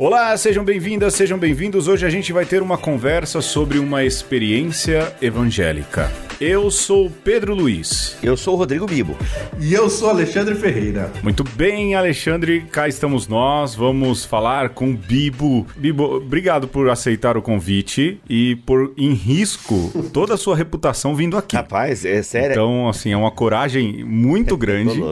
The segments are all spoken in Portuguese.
Olá, sejam bem-vindas, sejam bem-vindos. Hoje a gente vai ter uma conversa sobre uma experiência evangélica. Eu sou Pedro Luiz. Eu sou Rodrigo Bibo. E eu sou Alexandre Ferreira. Muito bem, Alexandre, cá estamos nós. Vamos falar com Bibo. Bibo, obrigado por aceitar o convite e por em risco toda a sua reputação vindo aqui. Rapaz, é sério. Então, assim, é uma coragem muito grande.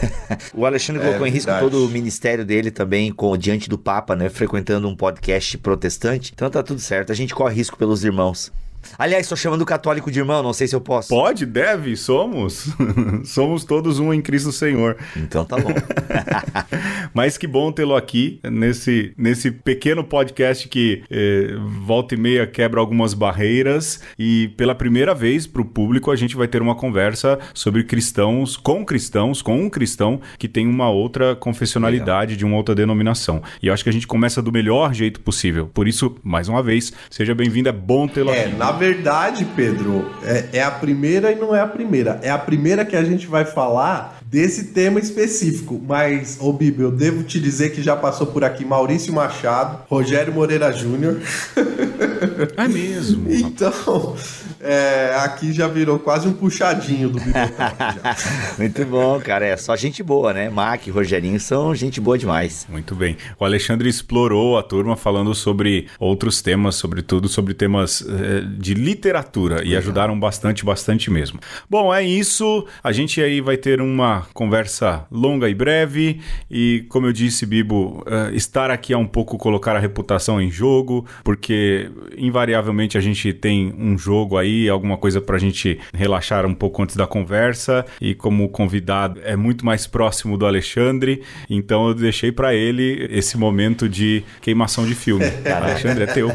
o Alexandre é colocou é, em risco verdade. todo o ministério dele também com diante do Papa, né, frequentando um podcast protestante. Então tá tudo certo, a gente corre risco pelos irmãos. Aliás, estou chamando o católico de irmão, não sei se eu posso. Pode, deve, somos. somos todos um em Cristo Senhor. Então tá bom. Mas que bom tê-lo aqui nesse, nesse pequeno podcast que eh, volta e meia quebra algumas barreiras. E pela primeira vez para o público, a gente vai ter uma conversa sobre cristãos, com cristãos, com um cristão que tem uma outra confessionalidade Legal. de uma outra denominação. E eu acho que a gente começa do melhor jeito possível. Por isso, mais uma vez, seja bem-vindo, é bom tê-lo é, aqui. Na a verdade, Pedro, é, é a primeira e não é a primeira. É a primeira que a gente vai falar desse tema específico. Mas, ô Bibi, eu devo te dizer que já passou por aqui Maurício Machado, Rogério Moreira Júnior. É mesmo. então, é, aqui já virou quase um puxadinho do Bibi. Muito bom, cara. É só gente boa, né? Mac, Rogerinho são gente boa demais. Muito bem. O Alexandre explorou a turma falando sobre outros temas, sobretudo sobre temas eh, de literatura, e ajudaram bastante, bastante mesmo. Bom, é isso. A gente aí vai ter uma conversa longa e breve. E como eu disse, Bibo, uh, estar aqui é um pouco colocar a reputação em jogo, porque invariavelmente a gente tem um jogo aí, alguma coisa para a gente relaxar um pouco antes da conversa. E como convidado é muito mais próximo do Alexandre, então eu deixei para ele esse momento de queimação de filme. Alexandre, é teu.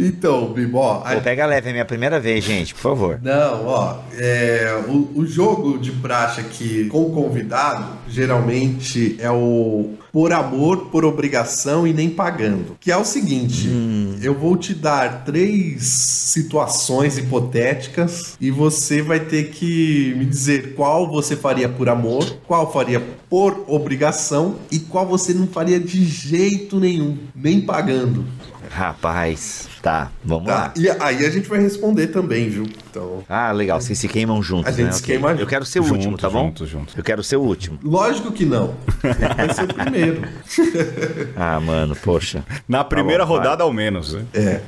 então, Bibo, ó, a... Pô, pega leve, é minha primeira vez, gente, por favor. Não, ó, é, o, o jogo de praxe aqui com convidado, geralmente é o por amor, por obrigação e nem pagando. Que é o seguinte: hum. eu vou te dar três situações hipotéticas e você vai ter que me dizer qual você faria por amor, qual faria por obrigação e qual você não faria de jeito nenhum, nem pagando. Rapaz. Tá, vamos tá. lá. E aí a gente vai responder também, viu? Então. Ah, legal. Vocês se queimam juntos. A gente né? se okay. queima. Eu quero ser o junto, último, tá bom? Junto, junto. Eu quero ser o último. Lógico que não. vai ser o primeiro. ah, mano, poxa. Na tá primeira tá bom, rodada, vai. ao menos, né? É.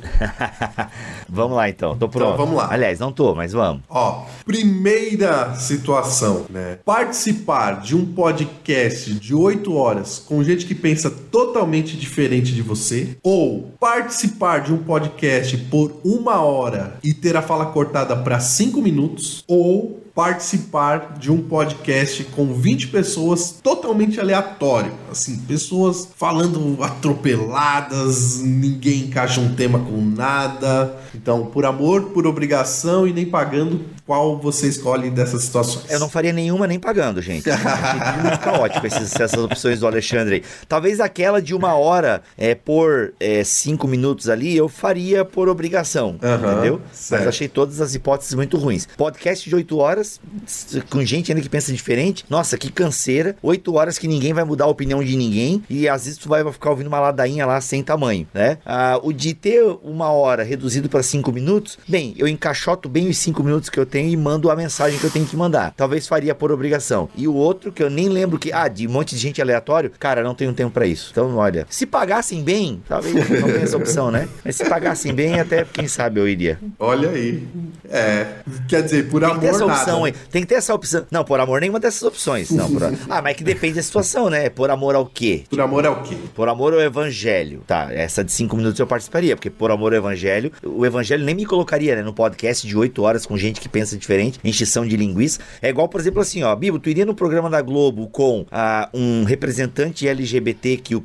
vamos lá, então. Tô então, pronto. Então, vamos lá. Aliás, não tô, mas vamos. Ó, primeira situação, né? Participar de um podcast de oito horas com gente que pensa totalmente diferente de você ou participar de um podcast podcast por uma hora e ter a fala cortada para cinco minutos, ou participar de um podcast com 20 pessoas totalmente aleatório. Assim, pessoas falando atropeladas, ninguém encaixa um tema com nada. Então, por amor, por obrigação e nem pagando, qual você escolhe dessas situações? Eu não faria nenhuma nem pagando, gente. muito tá caótico esses, essas opções do Alexandre. Talvez aquela de uma hora é, por é, cinco minutos ali, eu faria por obrigação, entendeu? Certo. Mas achei todas as hipóteses muito ruins. Podcast de oito horas, dias com gente ainda que pensa diferente. Nossa, que canseira. Oito horas que ninguém vai mudar a opinião de ninguém e às vezes tu vai ficar ouvindo uma ladainha lá sem tamanho, né? Ah, o de ter uma hora reduzido para cinco minutos, bem, eu encaixoto bem os cinco minutos que eu tenho e mando a mensagem que eu tenho que mandar. Talvez faria por obrigação. E o outro que eu nem lembro que, ah, de um monte de gente aleatório, cara, não tenho tempo para isso. Então, olha, se pagassem bem, talvez não tenha essa opção, né? Mas se pagassem bem, até quem sabe eu iria. Olha aí. É, quer dizer, por amor nada, opção, hein? Tem que ter essa opção. Não, por amor nenhuma dessas opções. Não, por... Ah, mas é que depende da situação, né? Por amor ao quê? Por tipo, amor ao quê? Por amor ao evangelho. Tá, essa de cinco minutos eu participaria, porque por amor ao evangelho, o evangelho nem me colocaria, né? No podcast de oito horas com gente que pensa diferente, enchição de linguiça. É igual, por exemplo, assim, ó, Bibo, tu iria no programa da Globo com ah, um representante LGBTQ+,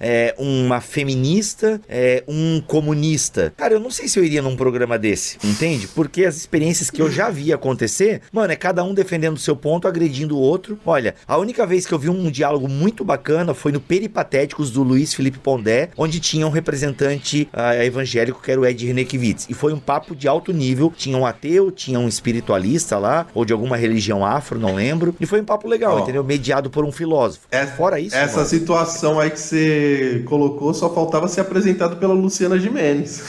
é, uma feminista, é, um comunista. Cara, eu não sei se eu iria num programa desse, entende? Porque as experiências que eu já vi acontecer mano, é cada um defendendo o seu ponto, agredindo o outro. Olha, a única vez que eu vi um diálogo muito bacana foi no Peripatéticos do Luiz Felipe Pondé, onde tinha um representante uh, evangélico que era o Ed Renekiewicz. E foi um papo de alto nível. Tinha um ateu, tinha um espiritualista lá, ou de alguma religião afro, não lembro. E foi um papo legal, oh. entendeu? Mediado por um filósofo. É, Fora isso. Essa mano, situação aí que você colocou só faltava ser apresentado pela Luciana Gimenez.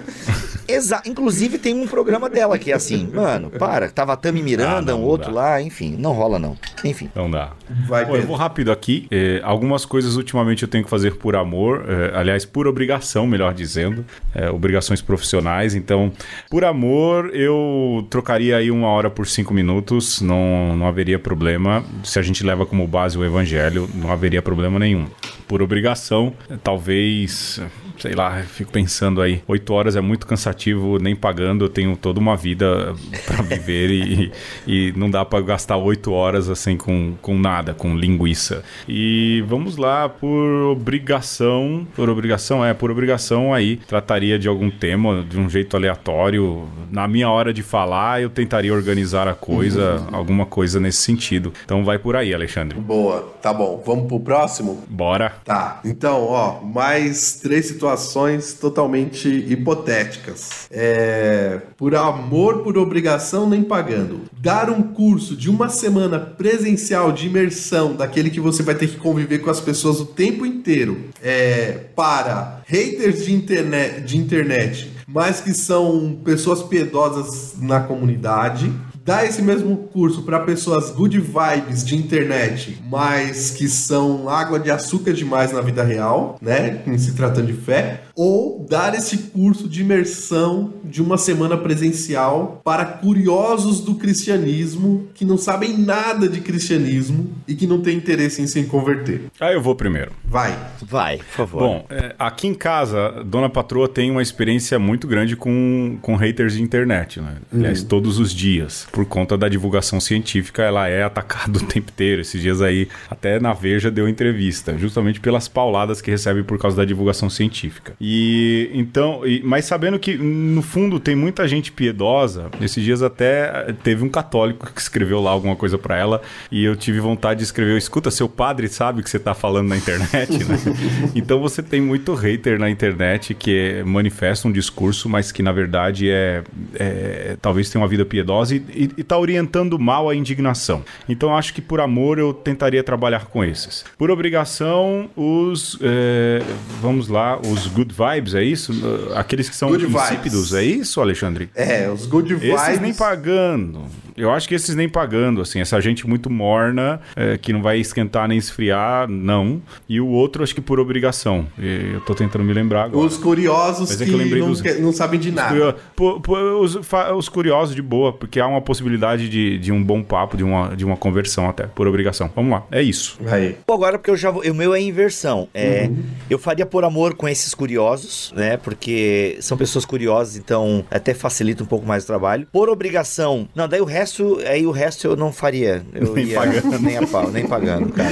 Exato. Inclusive tem um programa dela que é assim, mano, para, tava Tami ah, Miranda, ah, um outro dá. lá, enfim, não rola não. Enfim. Não dá. Vai Pô, eu vou rápido aqui. É, algumas coisas ultimamente eu tenho que fazer por amor, é, aliás, por obrigação, melhor dizendo, é, obrigações profissionais. Então, por amor, eu trocaria aí uma hora por cinco minutos, não, não haveria problema. Se a gente leva como base o evangelho, não haveria problema nenhum. Por obrigação, talvez sei lá, fico pensando aí, oito horas é muito cansativo, nem pagando, eu tenho toda uma vida para viver e, e não dá para gastar oito horas assim com, com nada, com linguiça. E vamos lá, por obrigação, por obrigação, é, por obrigação aí, trataria de algum tema de um jeito aleatório. Na minha hora de falar, eu tentaria organizar a coisa, uhum. alguma coisa nesse sentido. Então vai por aí, Alexandre. Boa, tá bom. Vamos pro próximo? Bora. Tá. Então, ó, mais três situações situações totalmente hipotéticas. É, por amor, por obrigação, nem pagando. Dar um curso de uma semana presencial de imersão, daquele que você vai ter que conviver com as pessoas o tempo inteiro, é, para haters de internet, de internet, mas que são pessoas piedosas na comunidade Dar esse mesmo curso para pessoas good vibes de internet, mas que são água de açúcar demais na vida real, né? Em se tratando de fé ou dar é. esse curso de imersão de uma semana presencial para curiosos do cristianismo que não sabem nada de cristianismo e que não têm interesse em se converter. Ah, eu vou primeiro. Vai. Vai, por favor. Bom, é, aqui em casa, Dona Patroa tem uma experiência muito grande com, com haters de internet, né? Uhum. Aliás, todos os dias. Por conta da divulgação científica, ela é atacada o tempo inteiro. Esses dias aí, até na Veja deu entrevista, justamente pelas pauladas que recebe por causa da divulgação científica. E então, e, mas sabendo que no fundo tem muita gente piedosa, esses dias até teve um católico que escreveu lá alguma coisa para ela e eu tive vontade de escrever, escuta, seu padre sabe o que você tá falando na internet, né? então você tem muito hater na internet que é, manifesta um discurso, mas que na verdade é, é talvez tenha uma vida piedosa e, e, e tá orientando mal a indignação. Então acho que por amor eu tentaria trabalhar com esses. Por obrigação, os é, vamos lá, os good vibes, é isso? Aqueles que são good insípidos, vibes. é isso, Alexandre? É, os good vibes. Esses nem pagando. Eu acho que esses nem pagando, assim, essa gente muito morna, é, que não vai esquentar nem esfriar, não. E o outro, acho que por obrigação. eu tô tentando me lembrar agora. Os curiosos é que, que não, dos... não, sabem de nada. por, por, os, os, curiosos de boa, porque há uma possibilidade de, de um bom papo, de uma, de uma conversão até, por obrigação. Vamos lá, é isso. Aí. Pô, agora, porque eu já vou, o meu é inversão. É, uhum. Eu faria por amor com esses curiosos, né? Porque são pessoas curiosas, então até facilita um pouco mais o trabalho. Por obrigação, não, daí o resto resto, aí o resto eu não faria. Eu nem ia, pagando. Nem a pau, nem pagando, cara.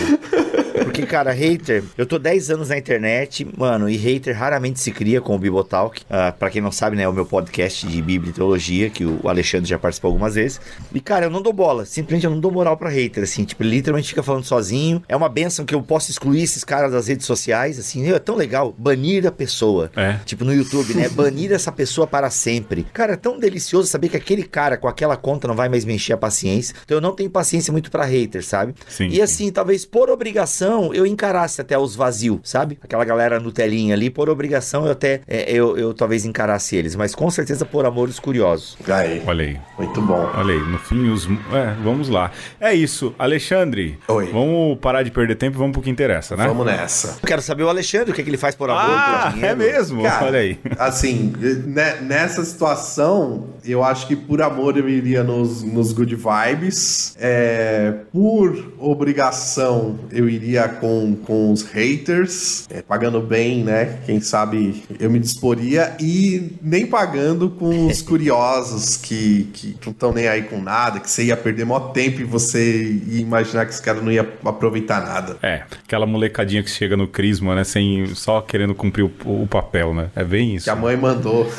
Porque, cara, hater, eu tô 10 anos na internet, mano, e hater raramente se cria com o Bibotalk. Uh, pra quem não sabe, né, é o meu podcast de Bíblia e Teologia, que o Alexandre já participou algumas vezes. E, cara, eu não dou bola, simplesmente eu não dou moral pra hater, assim, tipo, ele literalmente fica falando sozinho. É uma benção que eu posso excluir esses caras das redes sociais, assim, é tão legal, banir a pessoa. É. Tipo, no YouTube, né, banir essa pessoa para sempre. Cara, é tão delicioso saber que aquele cara com aquela conta não vai mais me encher a paciência. Então eu não tenho paciência muito pra hater, sabe? Sim, e, assim, talvez por obrigação obrigação eu encarasse até os vazios, sabe? Aquela galera Nutelinha ali, por obrigação eu até, é, eu, eu talvez encarasse eles, mas com certeza por amor os curiosos. Aí. Olha aí. Muito bom. Olha aí, no fim os... É, vamos lá. É isso, Alexandre. Oi. Vamos parar de perder tempo e vamos pro que interessa, né? Vamos nessa. Eu quero saber o Alexandre, o que, é que ele faz por amor. Ah, por é mesmo? Cara, Olha aí. Assim, né, nessa situação, eu acho que por amor eu iria nos, nos good vibes. É, por obrigação, eu iria com, com os haters, é, pagando bem, né? Quem sabe eu me disporia, e nem pagando com os curiosos que, que não estão nem aí com nada, que você ia perder mó tempo e você ia imaginar que esse cara não ia aproveitar nada. É, aquela molecadinha que chega no Crisma, né? Sem, só querendo cumprir o, o papel, né? É bem isso. Que a mãe mandou.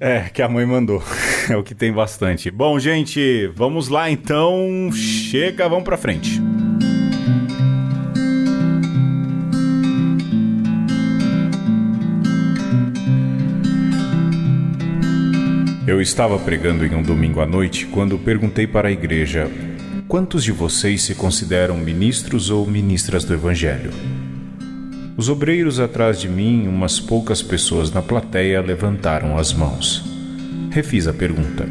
é, que a mãe mandou. É o que tem bastante. Bom, gente, vamos lá então. Chega, vamos pra frente. Eu estava pregando em um domingo à noite quando perguntei para a igreja: Quantos de vocês se consideram ministros ou ministras do Evangelho? Os obreiros atrás de mim, umas poucas pessoas na plateia, levantaram as mãos. Refiz a pergunta: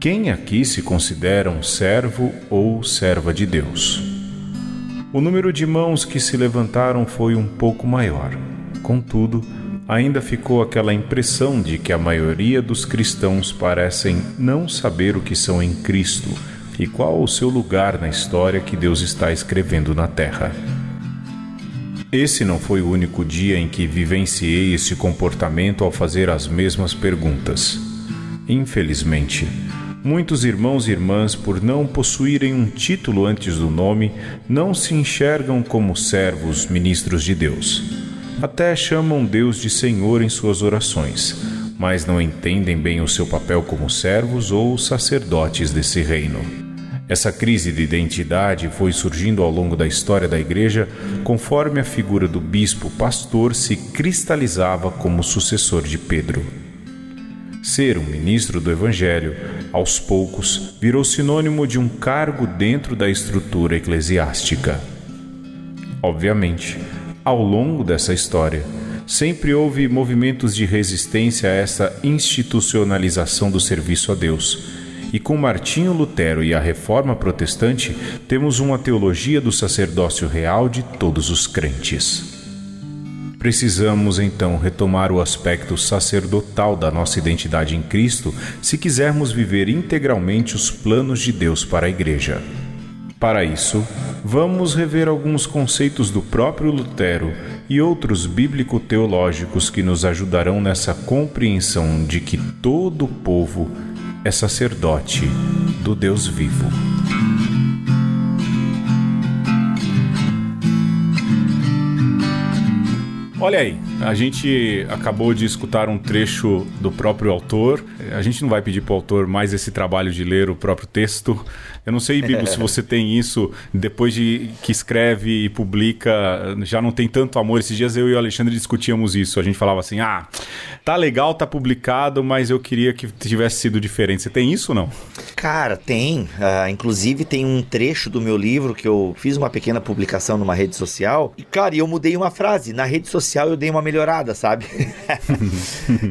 Quem aqui se considera um servo ou serva de Deus? O número de mãos que se levantaram foi um pouco maior. Contudo, ainda ficou aquela impressão de que a maioria dos cristãos parecem não saber o que são em Cristo e qual o seu lugar na história que Deus está escrevendo na Terra. Esse não foi o único dia em que vivenciei esse comportamento ao fazer as mesmas perguntas. Infelizmente, muitos irmãos e irmãs, por não possuírem um título antes do nome, não se enxergam como servos ministros de Deus. Até chamam Deus de Senhor em suas orações, mas não entendem bem o seu papel como servos ou sacerdotes desse reino. Essa crise de identidade foi surgindo ao longo da história da Igreja conforme a figura do bispo pastor se cristalizava como sucessor de Pedro. Ser um ministro do Evangelho, aos poucos, virou sinônimo de um cargo dentro da estrutura eclesiástica. Obviamente, ao longo dessa história. Sempre houve movimentos de resistência a essa institucionalização do serviço a Deus. E com Martinho Lutero e a Reforma Protestante, temos uma teologia do sacerdócio real de todos os crentes. Precisamos então retomar o aspecto sacerdotal da nossa identidade em Cristo se quisermos viver integralmente os planos de Deus para a Igreja. Para isso, vamos rever alguns conceitos do próprio Lutero e outros bíblico-teológicos que nos ajudarão nessa compreensão de que todo povo é sacerdote do Deus vivo. Olha aí, a gente acabou de escutar um trecho do próprio autor. A gente não vai pedir para o autor mais esse trabalho de ler o próprio texto, eu não sei, Bibo, se você tem isso depois de que escreve e publica, já não tem tanto amor. Esses dias eu e o Alexandre discutíamos isso. A gente falava assim: ah, tá legal, tá publicado, mas eu queria que tivesse sido diferente. Você tem isso ou não? Cara, tem. Uh, inclusive, tem um trecho do meu livro que eu fiz uma pequena publicação numa rede social. E, cara, eu mudei uma frase. Na rede social eu dei uma melhorada, sabe?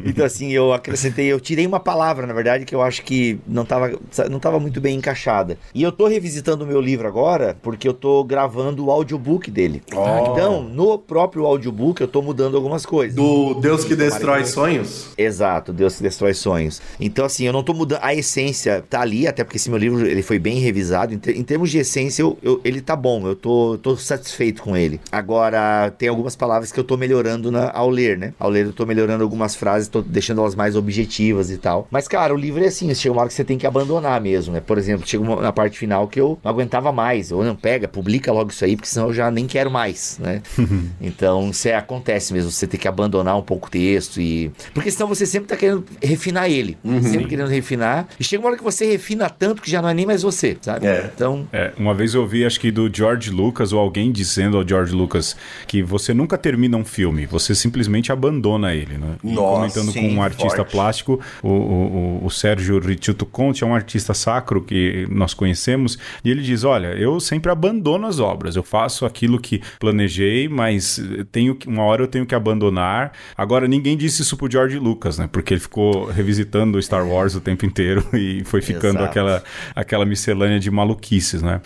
então, assim, eu acrescentei, eu tirei uma palavra, na verdade, que eu acho que não estava não tava muito bem encaixada. E eu tô revisitando o meu livro agora, porque eu tô gravando o audiobook dele. Oh. Então, no próprio audiobook, eu tô mudando algumas coisas. Do Deus que destrói sonhos? Exato, Deus que destrói sonhos. Então, assim, eu não tô mudando. A essência tá ali, até porque esse meu livro ele foi bem revisado. Em, termos de essência, eu, eu, ele tá bom. Eu tô, tô satisfeito com ele. Agora, tem algumas palavras que eu tô melhorando na... ao ler, né? Ao ler, eu tô melhorando algumas frases, tô deixando elas mais objetivas e tal. Mas, cara, o livro é assim, chega uma hora que você tem que abandonar mesmo, né? Por exemplo, chega uma, parte final que eu não aguentava mais. Ou não pega, publica logo isso aí, porque senão eu já nem quero mais, né? então, isso é, acontece mesmo, você tem que abandonar um pouco o texto e... Porque senão você sempre tá querendo refinar ele, uhum. sempre querendo refinar. E chega uma hora que você refina tanto que já não é nem mais você, sabe? É. Então... É, uma vez eu ouvi, acho que do George Lucas ou alguém dizendo ao George Lucas que você nunca termina um filme, você simplesmente abandona ele, né? Nossa, comentando sim, com um artista forte. plástico, o, o, o, o Sérgio Ricciuto Conte é um artista sacro que nós conhecemos conhecemos, e ele diz: Olha, eu sempre abandono as obras, eu faço aquilo que planejei, mas eh, tenho que, uma hora eu tenho que abandonar. Agora, ninguém disse isso pro George Lucas, né? Porque ele ficou revisitando Star Wars o tempo inteiro e foi ficando aquela, aquela miscelânea de maluquices, né?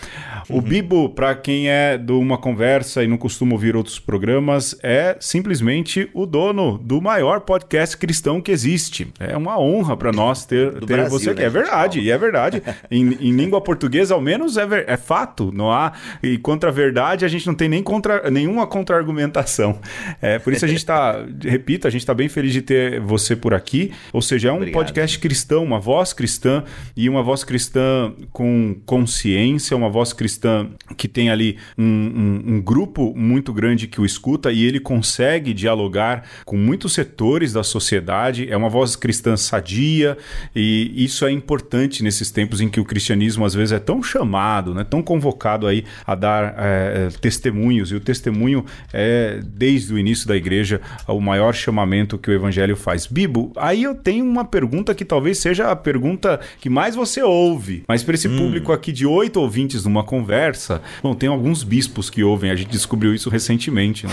O uhum. Bibo, para quem é de uma conversa e não costuma ouvir outros programas, é simplesmente o dono do maior podcast cristão que existe. É uma honra para nós ter, ter Brasil, você aqui. Né, é verdade, e é verdade. em, em língua português, ao menos, é, ver, é fato. Não há. E contra a verdade, a gente não tem nem contra, nenhuma contra-argumentação. É, por isso a gente está, repito, a gente está bem feliz de ter você por aqui. Ou seja, é um Obrigado. podcast cristão, uma voz cristã e uma voz cristã com consciência, uma voz cristã que tem ali um, um, um grupo muito grande que o escuta e ele consegue dialogar com muitos setores da sociedade. É uma voz cristã sadia e isso é importante nesses tempos em que o cristianismo às vezes vezes é tão chamado, né, tão convocado aí a dar é, é, testemunhos, e o testemunho é, desde o início da igreja, o maior chamamento que o evangelho faz. Bibo, aí eu tenho uma pergunta que talvez seja a pergunta que mais você ouve, mas para esse hum. público aqui de oito ouvintes numa conversa, bom, tem alguns bispos que ouvem, a gente descobriu isso recentemente, né?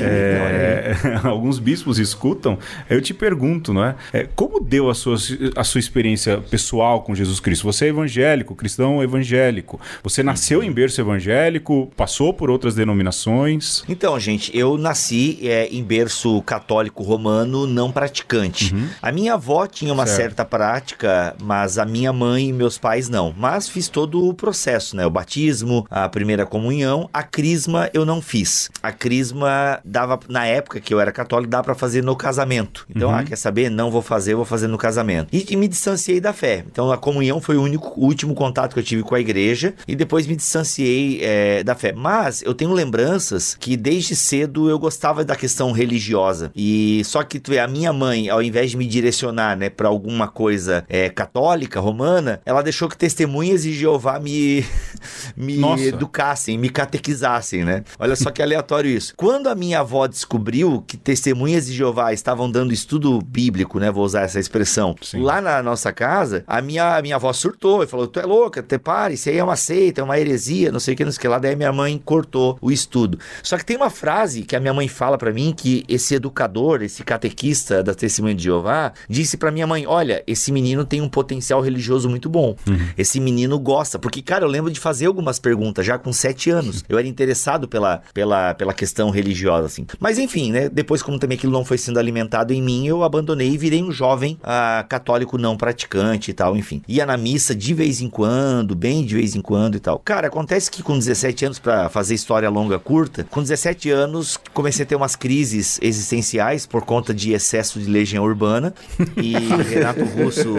é, é alguns bispos escutam, eu te pergunto, não é? é? como deu a sua, a sua experiência pessoal com Jesus Cristo? Você é evangélico, cristão? cristão evangélico. Você nasceu em berço evangélico, passou por outras denominações? Então, gente, eu nasci é, em berço católico romano não praticante. Uhum. A minha avó tinha uma certo. certa prática, mas a minha mãe e meus pais não. Mas fiz todo o processo, né? O batismo, a primeira comunhão, a crisma eu não fiz. A crisma dava na época que eu era católico, dá para fazer no casamento. Então, uhum. ah, quer saber? Não vou fazer, vou fazer no casamento. E, e me distanciei da fé. Então, a comunhão foi o único o último contato contato que eu tive com a igreja e depois me distanciei é, da fé. Mas eu tenho lembranças que desde cedo eu gostava da questão religiosa. E só que tu vê, a minha mãe, ao invés de me direcionar né, para alguma coisa é, católica, romana, ela deixou que testemunhas de Jeová me, me educassem, me catequizassem, né? Olha só que aleatório isso. Quando a minha avó descobriu que testemunhas de Jeová estavam dando estudo bíblico, né? Vou usar essa expressão, Sim. lá na nossa casa, a minha, a minha avó surtou e falou: Tu é louco? louca, até pare, isso aí é uma seita, é uma heresia, não sei o que, não sei o que lá. Daí minha mãe cortou o estudo. Só que tem uma frase que a minha mãe fala para mim que esse educador, esse catequista da Testemunha de Jeová, disse para minha mãe: Olha, esse menino tem um potencial religioso muito bom. Uhum. Esse menino gosta. Porque, cara, eu lembro de fazer algumas perguntas já com sete anos. Eu era interessado pela, pela, pela questão religiosa, assim. Mas enfim, né? Depois, como também aquilo não foi sendo alimentado em mim, eu abandonei e virei um jovem ah, católico não praticante e tal, enfim. Ia na missa de vez em quando quando, bem de vez em quando e tal. Cara, acontece que com 17 anos, para fazer história longa curta, com 17 anos comecei a ter umas crises existenciais por conta de excesso de legião urbana e Renato Russo.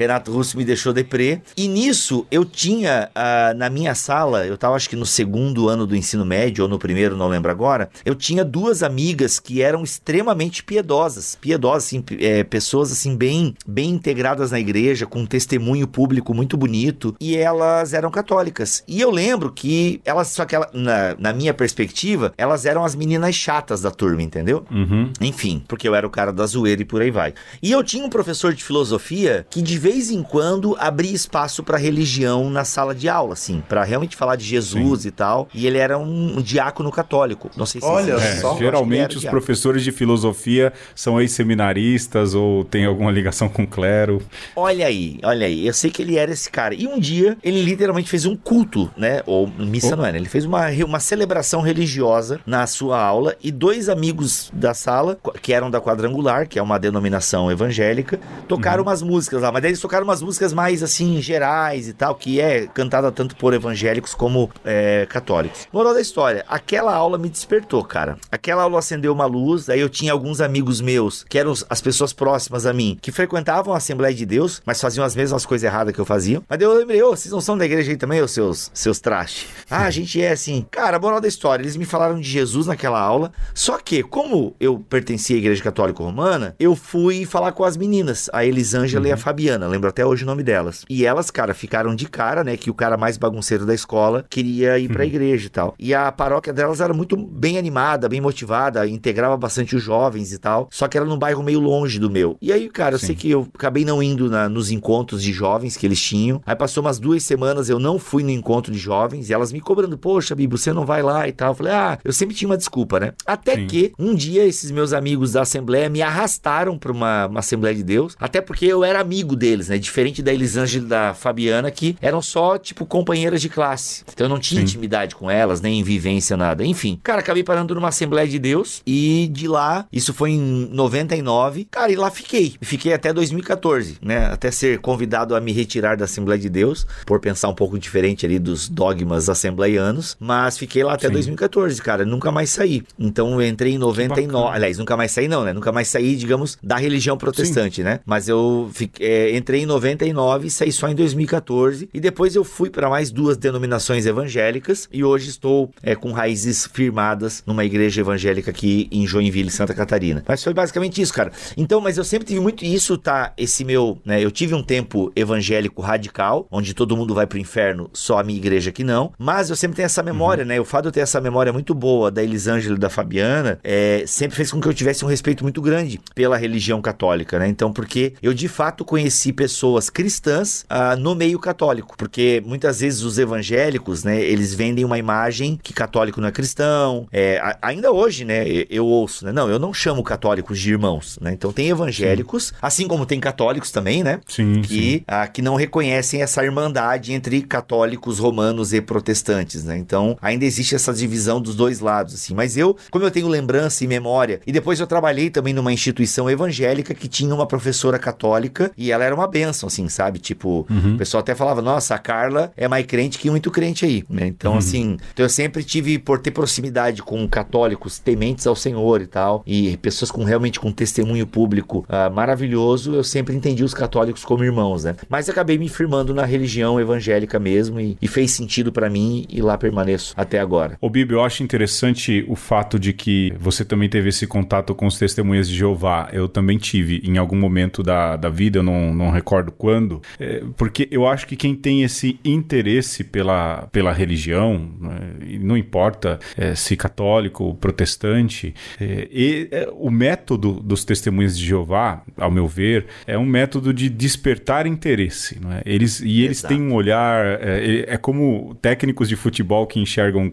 Renato Russo me deixou deprê. E nisso eu tinha uh, na minha sala, eu estava acho que no segundo ano do ensino médio, ou no primeiro, não lembro agora, eu tinha duas amigas que eram extremamente piedosas. Piedosas, assim, é, pessoas assim, bem, bem integradas na igreja, com um testemunho público muito bonito. E elas eram católicas. E eu lembro que elas, só que ela, na, na minha perspectiva, elas eram as meninas chatas da turma, entendeu? Uhum. Enfim, porque eu era o cara da zoeira e por aí vai. E eu tinha um professor de filosofia que de vez vez em quando abria espaço para religião na sala de aula, assim, para realmente falar de Jesus Sim. e tal. E ele era um diácono católico. Não sei se Olha, é, só, geralmente os professores de filosofia são ex-seminaristas ou tem alguma ligação com o clero. Olha aí, olha aí. Eu sei que ele era esse cara. E um dia ele literalmente fez um culto, né? Ou missa oh. não era. É, né? Ele fez uma, uma celebração religiosa na sua aula e dois amigos da sala, que eram da quadrangular, que é uma denominação evangélica, tocaram uhum. umas músicas lá, mas daí eles tocaram umas músicas mais assim, gerais e tal, que é cantada tanto por evangélicos como é, católicos. Moral da história, aquela aula me despertou, cara. Aquela aula acendeu uma luz, aí eu tinha alguns amigos meus, que eram as pessoas próximas a mim, que frequentavam a Assembleia de Deus, mas faziam as mesmas coisas erradas que eu fazia. Mas eu lembrei, ô, oh, vocês não são da igreja aí também, os seus, seus traste? Ah, a gente é assim. Cara, moral da história, eles me falaram de Jesus naquela aula, só que, como eu pertencia à Igreja Católica Romana, eu fui falar com as meninas, a Elisângela uhum. e a uhum. Fabiana. Mariana, lembro até hoje o nome delas. E elas, cara, ficaram de cara, né, que o cara mais bagunceiro da escola queria ir pra uhum. igreja e tal. E a paróquia delas era muito bem animada, bem motivada, integrava bastante os jovens e tal, só que era num bairro meio longe do meu. E aí, cara, eu sei que eu acabei não indo na, nos encontros de jovens que eles tinham. Aí passou umas duas semanas, eu não fui no encontro de jovens, e elas me cobrando, poxa, Bibo, você não vai lá e tal. Eu falei, ah, eu sempre tinha uma desculpa, né? Até Sim. que um dia esses meus amigos da Assembleia me arrastaram pra uma, uma Assembleia de Deus, até porque eu era amigo deles deles, né? Diferente da Elisângela e da Fabiana, que eram só, tipo, companheiras de classe. Então eu não tinha Sim. intimidade com elas, nem vivência, nada. Enfim, cara, acabei parando numa Assembleia de Deus e de lá, isso foi em 99, cara, e lá fiquei. Fiquei até 2014, né? Até ser convidado a me retirar da Assembleia de Deus, por pensar um pouco diferente ali dos dogmas assembleianos, mas fiquei lá até Sim. 2014, cara, nunca mais saí. Então eu entrei em 99, aliás, nunca mais saí não, né? Nunca mais saí, digamos, da religião protestante, Sim. né? Mas eu fiquei, é, Entrei em 99, saí só em 2014 e depois eu fui para mais duas denominações evangélicas e hoje estou é, com raízes firmadas numa igreja evangélica aqui em Joinville, Santa Catarina. Mas foi basicamente isso, cara. Então, mas eu sempre tive muito isso, tá? Esse meu, né? Eu tive um tempo evangélico radical, onde todo mundo vai pro inferno, só a minha igreja que não. Mas eu sempre tenho essa memória, uhum. né? O fato de eu ter essa memória muito boa da Elisângela e da Fabiana é, sempre fez com que eu tivesse um respeito muito grande pela religião católica, né? Então, porque eu de fato conheci pessoas cristãs ah, no meio católico, porque muitas vezes os evangélicos, né, eles vendem uma imagem que católico não é cristão. É, ainda hoje, né, eu, ouço, né, não, eu não chamo católicos de irmãos, né? Então tem evangélicos, sim. assim como tem católicos também, né? Sim. Que sim. Ah, que não reconhecem essa irmandade entre católicos, romanos e protestantes, né? Então ainda existe essa divisão dos dois lados, assim. Mas eu, como eu tenho lembrança e memória, e depois eu trabalhei também numa instituição evangélica que tinha uma professora católica e ela era uma uma benção, assim, sabe? Tipo, uhum. o pessoal até falava, nossa, a Carla é mais crente que muito crente aí, né? Então, uhum. assim, então eu sempre tive, por ter proximidade com católicos tementes ao Senhor e tal, e pessoas com realmente com testemunho público uh, maravilhoso, eu sempre entendi os católicos como irmãos, né? Mas acabei me firmando na religião evangélica mesmo e, e fez sentido para mim e lá permaneço até agora. O Bibi, eu acho interessante o fato de que você também teve esse contato com os testemunhas de Jeová. Eu também tive em algum momento da, da vida, eu não, não não recordo quando, é, porque eu acho que quem tem esse interesse pela, pela religião, né, não importa é, se católico ou protestante, é, e, é, o método dos testemunhos de Jeová, ao meu ver, é um método de despertar interesse. Né? Eles, e eles Exato. têm um olhar, é, é como técnicos de futebol que enxergam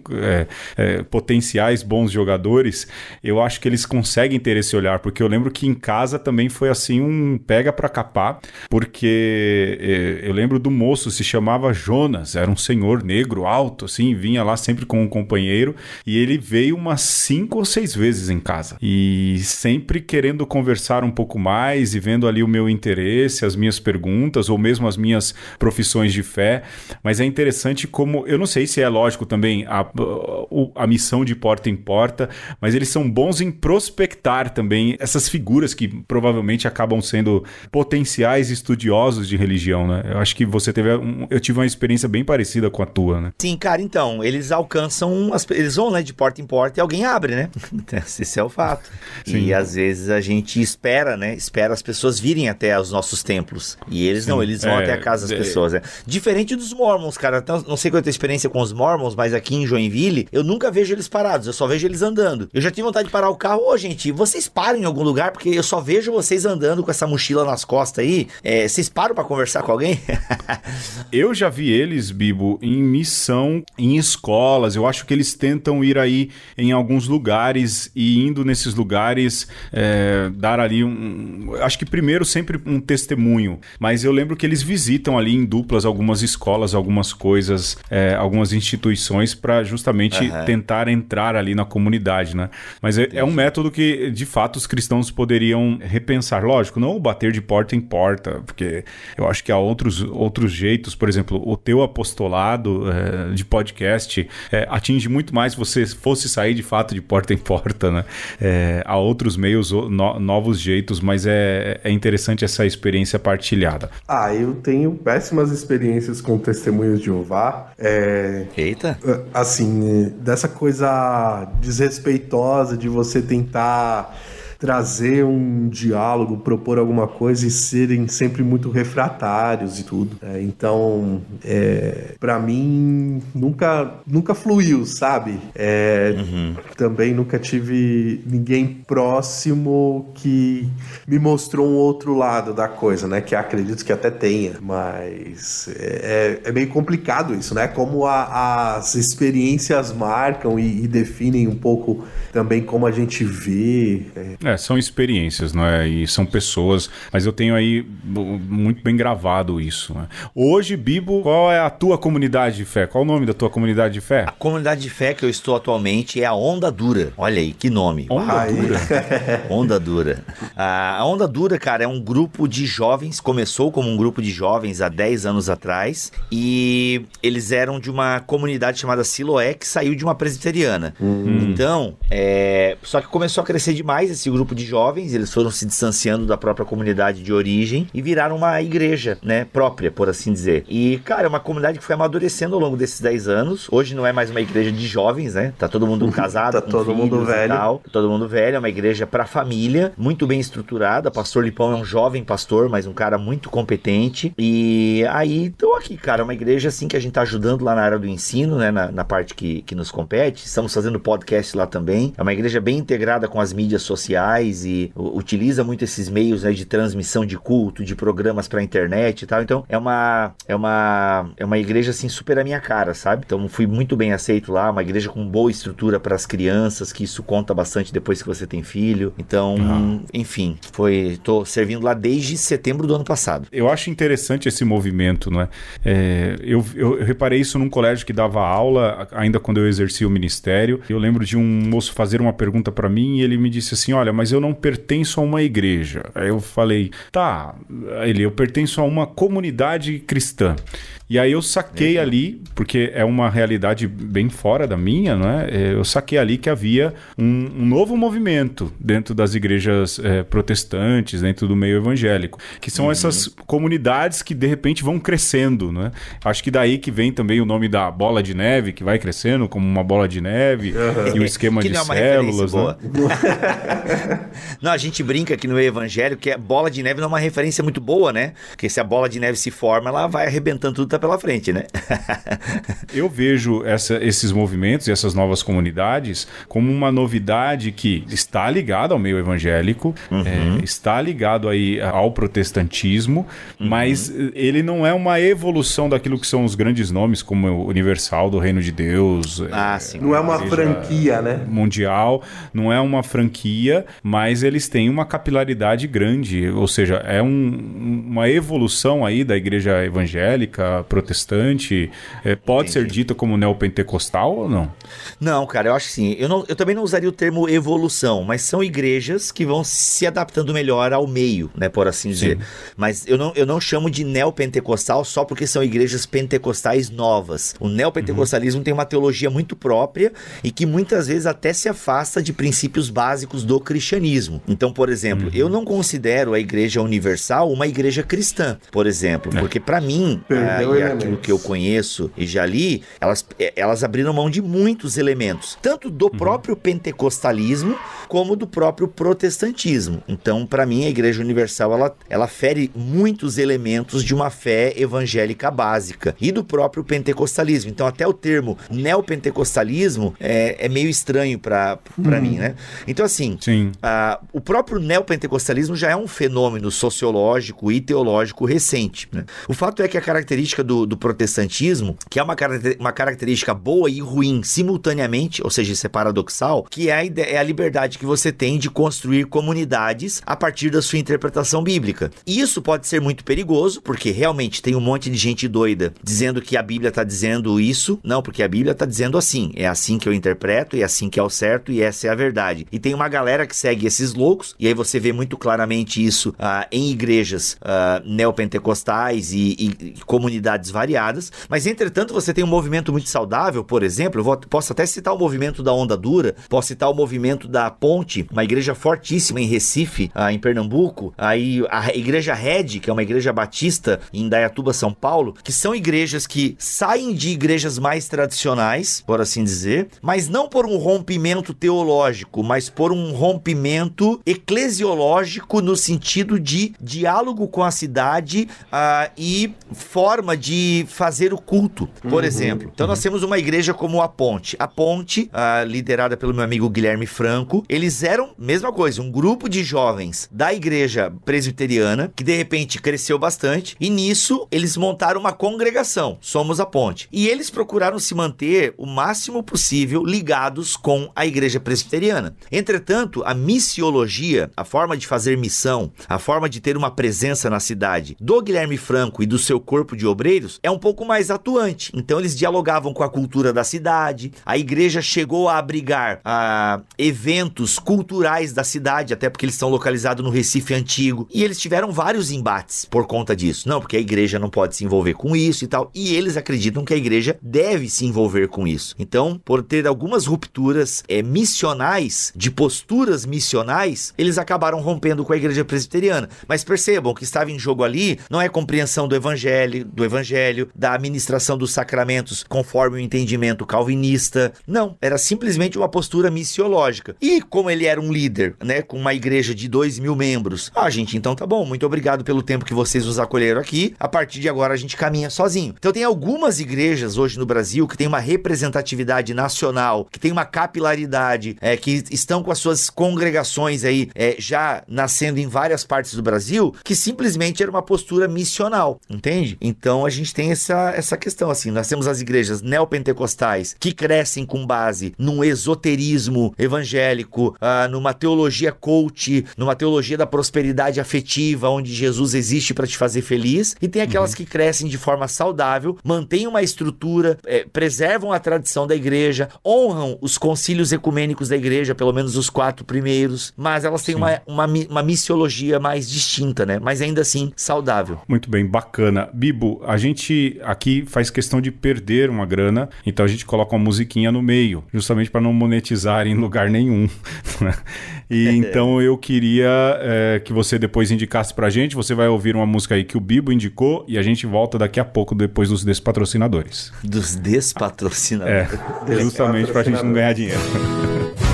potenciais bons jogadores, eu acho que eles conseguem ter esse olhar, porque eu lembro que em casa também foi assim um pega para capar porque eh, eu lembro do moço, se chamava Jonas, era um senhor negro, alto, assim, vinha lá sempre com um companheiro, e ele veio umas cinco ou seis vezes em casa, e sempre querendo conversar um pouco mais e vendo ali o meu interesse, as minhas perguntas, ou mesmo as minhas profissões de fé, mas é interessante como, eu não sei se é lógico também a, a missão de porta em porta, mas eles são bons em prospectar também essas figuras que provavelmente acabam sendo potenciais e estudiosos de religião, né? Eu acho que você teve, um, eu tive uma experiência bem parecida com a tua, né? Sim, cara, então, eles alcançam, as, eles vão, né, de porta em porta e alguém abre, né? Esse é o fato. Sim. E às vezes a gente espera, né? Espera as pessoas virem até os nossos templos. E eles Sim. não, eles vão é, até a é, casa das é... pessoas, né? Diferente dos mormons, cara. Então, não sei qual é a tua experiência com os mormons, mas aqui em Joinville, eu nunca vejo eles parados, eu só vejo eles andando. Eu já tive vontade de parar o carro, ô gente, vocês param em algum lugar, porque eu só vejo vocês andando com essa mochila nas costas aí, é, vocês param para conversar com alguém? eu já vi eles, Bibo, em missão, em escolas. Eu acho que eles tentam ir aí em alguns lugares e indo nesses lugares é, dar ali um. Acho que primeiro sempre um testemunho. Mas eu lembro que eles visitam ali em duplas algumas escolas, algumas coisas, é, algumas instituições para justamente uhum. tentar entrar ali na comunidade, né? Mas é, é um método que de fato os cristãos poderiam repensar. Lógico, não bater de porta em porta certa, tá? porque eu acho que há outros, outros jeitos, por exemplo, o teu apostolado é, de podcast é, atinge muito mais se você fosse sair de fato de porta em porta, né? É, há outros meios, no, novos jeitos, mas é, é interessante essa experiência partilhada. Ah, eu tenho péssimas experiências com testemunhos de Jeová. É, Eita! Assim, dessa coisa desrespeitosa de você tentar trazer um diálogo, propor alguma coisa e serem sempre muito refratários e tudo. É, então, é, para mim, nunca, nunca fluiu, sabe? É, uhum. Também nunca tive ninguém próximo que me mostrou um outro lado da coisa, né? Que acredito que até tenha, mas é, é, é meio complicado isso, né? Como a, as experiências marcam e, e, definem um pouco também como a gente vê. É, é, são experiências, né? E são pessoas, mas eu tenho aí muito bem gravado isso. Né? Hoje, Bibo, qual é a tua comunidade de fé? Qual o nome da tua comunidade de fé? A comunidade de fé que eu estou atualmente é a Onda Dura. Olha aí, que nome. Onda Ai. Dura. onda Dura. A Onda Dura, cara, é um grupo de jovens, começou como um grupo de jovens há 10 anos atrás e eles eram de uma comunidade chamada Siloé que saiu de uma presbiteriana. Hum. Então, é... só que começou a crescer demais esse grupo grupo de jovens, eles foram se distanciando da própria comunidade de origem e viraram uma igreja, né, própria, por assim dizer. E, cara, é uma comunidade que foi amadurecendo ao longo desses 10 anos. Hoje não é mais uma igreja de jovens, né? Tá todo mundo tá casado, tá todo mundo velho. Tal. Todo mundo velho, é uma igreja para família, muito bem estruturada. Pastor Lipão é um jovem pastor, mas um cara muito competente. E aí, tô aqui, cara, é uma igreja assim que a gente tá ajudando lá na área do ensino, né, na, na parte que, que nos compete. Estamos fazendo podcast lá também. É uma igreja bem integrada com as mídias sociais sociais e utiliza muito esses meios de transmissão de culto, de programas para internet e tal. Então é uma é uma é uma igreja assim super a minha cara, sabe? Então fui muito bem aceito lá, uma igreja com boa estrutura para as crianças, que isso conta bastante depois que você tem filho. Então, enfim, foi tô servindo lá desde setembro do ano passado. Eu acho interessante esse movimento, não é? é eu, eu, eu reparei isso num colégio que dava aula ainda quando eu exerci o ministério. Eu lembro de um moço fazer uma pergunta para mim e ele me disse assim: "Olha, mas eu não pertenço a uma igreja. Aí eu falei, tá, ele, eu pertenço a uma comunidade cristã. E aí eu saquei ali, porque é uma realidade bem fora da minha, né? Eu saquei ali que havia um, um novo movimento dentro das igrejas é, protestantes, dentro do meio evangélico, que são uhum. essas comunidades que de repente vão crescendo, né? Acho que daí que vem também o nome da bola de neve, que vai crescendo como uma bola de neve, uhum. e o esquema de é células. Né? não, a gente brinca aqui no meio evangélico que a é bola de neve não é uma referência muito boa, né? Porque se a bola de neve se forma, ela vai arrebentando tudo Tá pela frente, né? Eu vejo essa, esses movimentos e essas novas comunidades como uma novidade que está ligada ao meio evangélico, uhum. é, está ligado aí ao protestantismo, uhum. mas eh, ele não é uma evolução daquilo que são os grandes nomes como é o Universal do Reino de Deus. Eh, ah, sim. não é uma franquia, né? Mundial, não é uma franquia, mas eles têm uma capilaridade grande, ou seja, é um, uma evolução aí da igreja evangélica protestante, é, pode Entendi. ser dita como neopentecostal ou não? Não, cara, eu acho sim. Eu, não, eu também não usaria o termo evolução, mas são igrejas que vão se adaptando melhor ao meio, né? Por assim dizer. Sim. Mas eu não, eu não chamo de neopentecostal só porque são igrejas pentecostais novas. O neopentecostalismo uhum. tem uma teologia muito própria e que muitas vezes até se afasta de princípios básicos do cristianismo. Então, por exemplo, uhum. eu não considero a igreja universal uma igreja cristã, por exemplo, é. porque para mim. Perdeu aquilo que eu conheço e já li, elas, é, elas abriram mão de muitos elementos, tanto do uhum. próprio pentecostalismo como do próprio protestantismo. Então, para mim, a Igreja Universal ela, ela fere muitos elementos de uma fé evangélica básica e do próprio pentecostalismo. Então, até o termo neopentecostalismo é, é meio estranho para uhum. mim, né? Então, assim, a, o próprio neopentecostalismo já é um fenômeno sociológico e teológico recente. Né? O fato é que a característica do, do protestantismo, que é uma, uma característica boa e ruim simultaneamente, ou seja, isso é paradoxal, que é a, ideia, é a liberdade que você tem de construir comunidades a partir da sua interpretação bíblica. Isso pode ser muito perigoso, porque realmente tem um monte de gente doida dizendo que a Bíblia está dizendo isso. Não, porque a Bíblia está dizendo assim. É assim que eu interpreto, e é assim que é o certo, e essa é a verdade. E tem uma galera que segue esses loucos, e aí você vê muito claramente isso ah, em igrejas uh, neopentecostais e, e, e comunidades variadas, mas entretanto você tem um movimento muito saudável, por exemplo, eu vou, posso até citar o movimento da Onda Dura, posso citar o movimento da Ponte, uma igreja fortíssima em Recife, ah, em Pernambuco, aí a igreja Red, que é uma igreja batista em Dayatuba, São Paulo, que são igrejas que saem de igrejas mais tradicionais, por assim dizer, mas não por um rompimento teológico, mas por um rompimento eclesiológico no sentido de diálogo com a cidade ah, e forma de de fazer o culto, por uhum, exemplo. Então uhum. nós temos uma igreja como a Ponte. A Ponte, ah, liderada pelo meu amigo Guilherme Franco, eles eram, mesma coisa, um grupo de jovens da igreja presbiteriana, que de repente cresceu bastante, e nisso eles montaram uma congregação, Somos a Ponte. E eles procuraram se manter o máximo possível ligados com a igreja presbiteriana. Entretanto, a missiologia, a forma de fazer missão, a forma de ter uma presença na cidade do Guilherme Franco e do seu corpo de obreiros, é um pouco mais atuante. Então eles dialogavam com a cultura da cidade. A igreja chegou a abrigar a, ah, eventos culturais da cidade, até porque eles estão localizados no Recife Antigo. E eles tiveram vários embates por conta disso. Não, porque a igreja não pode se envolver com isso e tal. E eles acreditam que a igreja deve se envolver com isso. Então, por ter algumas rupturas é, missionais, de posturas missionais, eles acabaram rompendo com a igreja presbiteriana. Mas percebam que estava em jogo ali não é compreensão do evangelho, do evangelho evangelho, da administração dos sacramentos conforme o entendimento calvinista. Não, era simplesmente uma postura missiológica. E como ele era um líder, né, com uma igreja de dois mil membros, ah, gente, então tá bom, muito obrigado pelo tempo que vocês nos acolheram aqui. A partir de agora a gente caminha sozinho. Então tem algumas igrejas hoje no Brasil que tem uma representatividade nacional, que tem uma capilaridade, é, que estão com as suas congregações aí é, já nascendo em várias partes do Brasil, que simplesmente era uma postura missional, entende? Então então, a gente tem essa, essa questão, assim. Nós temos as igrejas neopentecostais que crescem com base num esoterismo evangélico, ah, numa teologia coach, numa teologia da prosperidade afetiva, onde Jesus existe para te fazer feliz. E tem aquelas uhum. que crescem de forma saudável, mantêm uma estrutura, é, preservam a tradição da igreja, honram os concílios ecumênicos da igreja, pelo menos os quatro primeiros, mas elas têm uma, uma, uma missiologia mais distinta, né? Mas ainda assim saudável. Muito bem, bacana. Bibo, a a gente aqui faz questão de perder uma grana, então a gente coloca uma musiquinha no meio, justamente para não monetizar em lugar nenhum. Né? e é. então eu queria é, que você depois indicasse para a gente. Você vai ouvir uma música aí que o Bibo indicou e a gente volta daqui a pouco, depois dos despatrocinadores. Dos despatrocinadores. É, justamente a gente não ganhar dinheiro.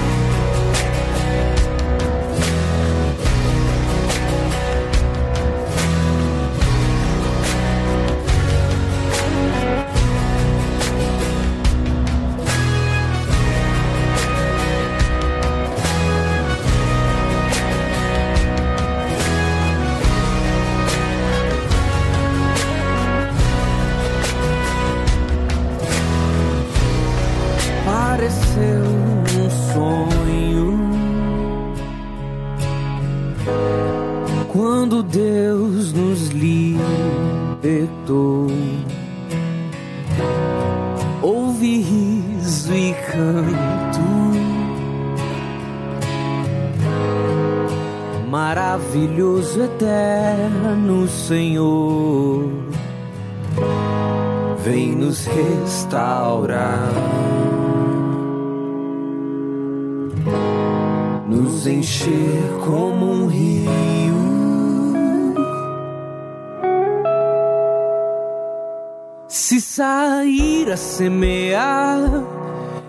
Se sair a semear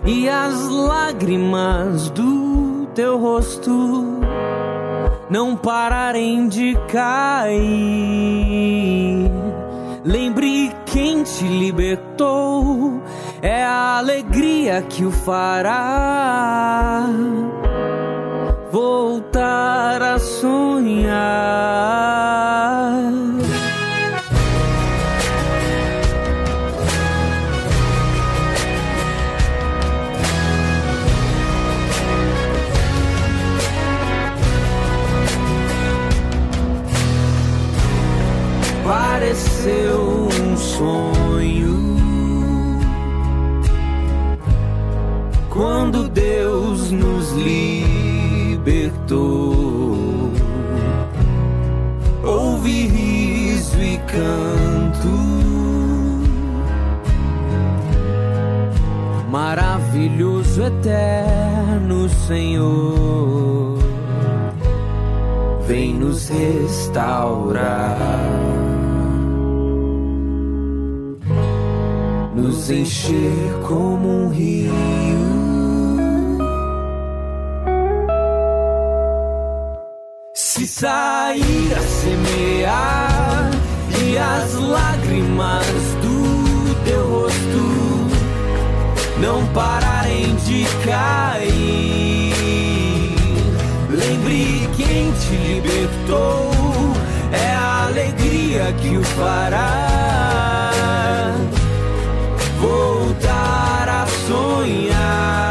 e as lágrimas do teu rosto não pararem de cair, lembre quem te libertou, é a alegria que o fará voltar a sonhar. canto maravilhoso, eterno Senhor, vem nos restaurar, nos encher como um rio. Se sair a semear e as lágrimas do teu rosto não pararem de cair. Lembre quem te libertou, é a alegria que o fará voltar a sonhar.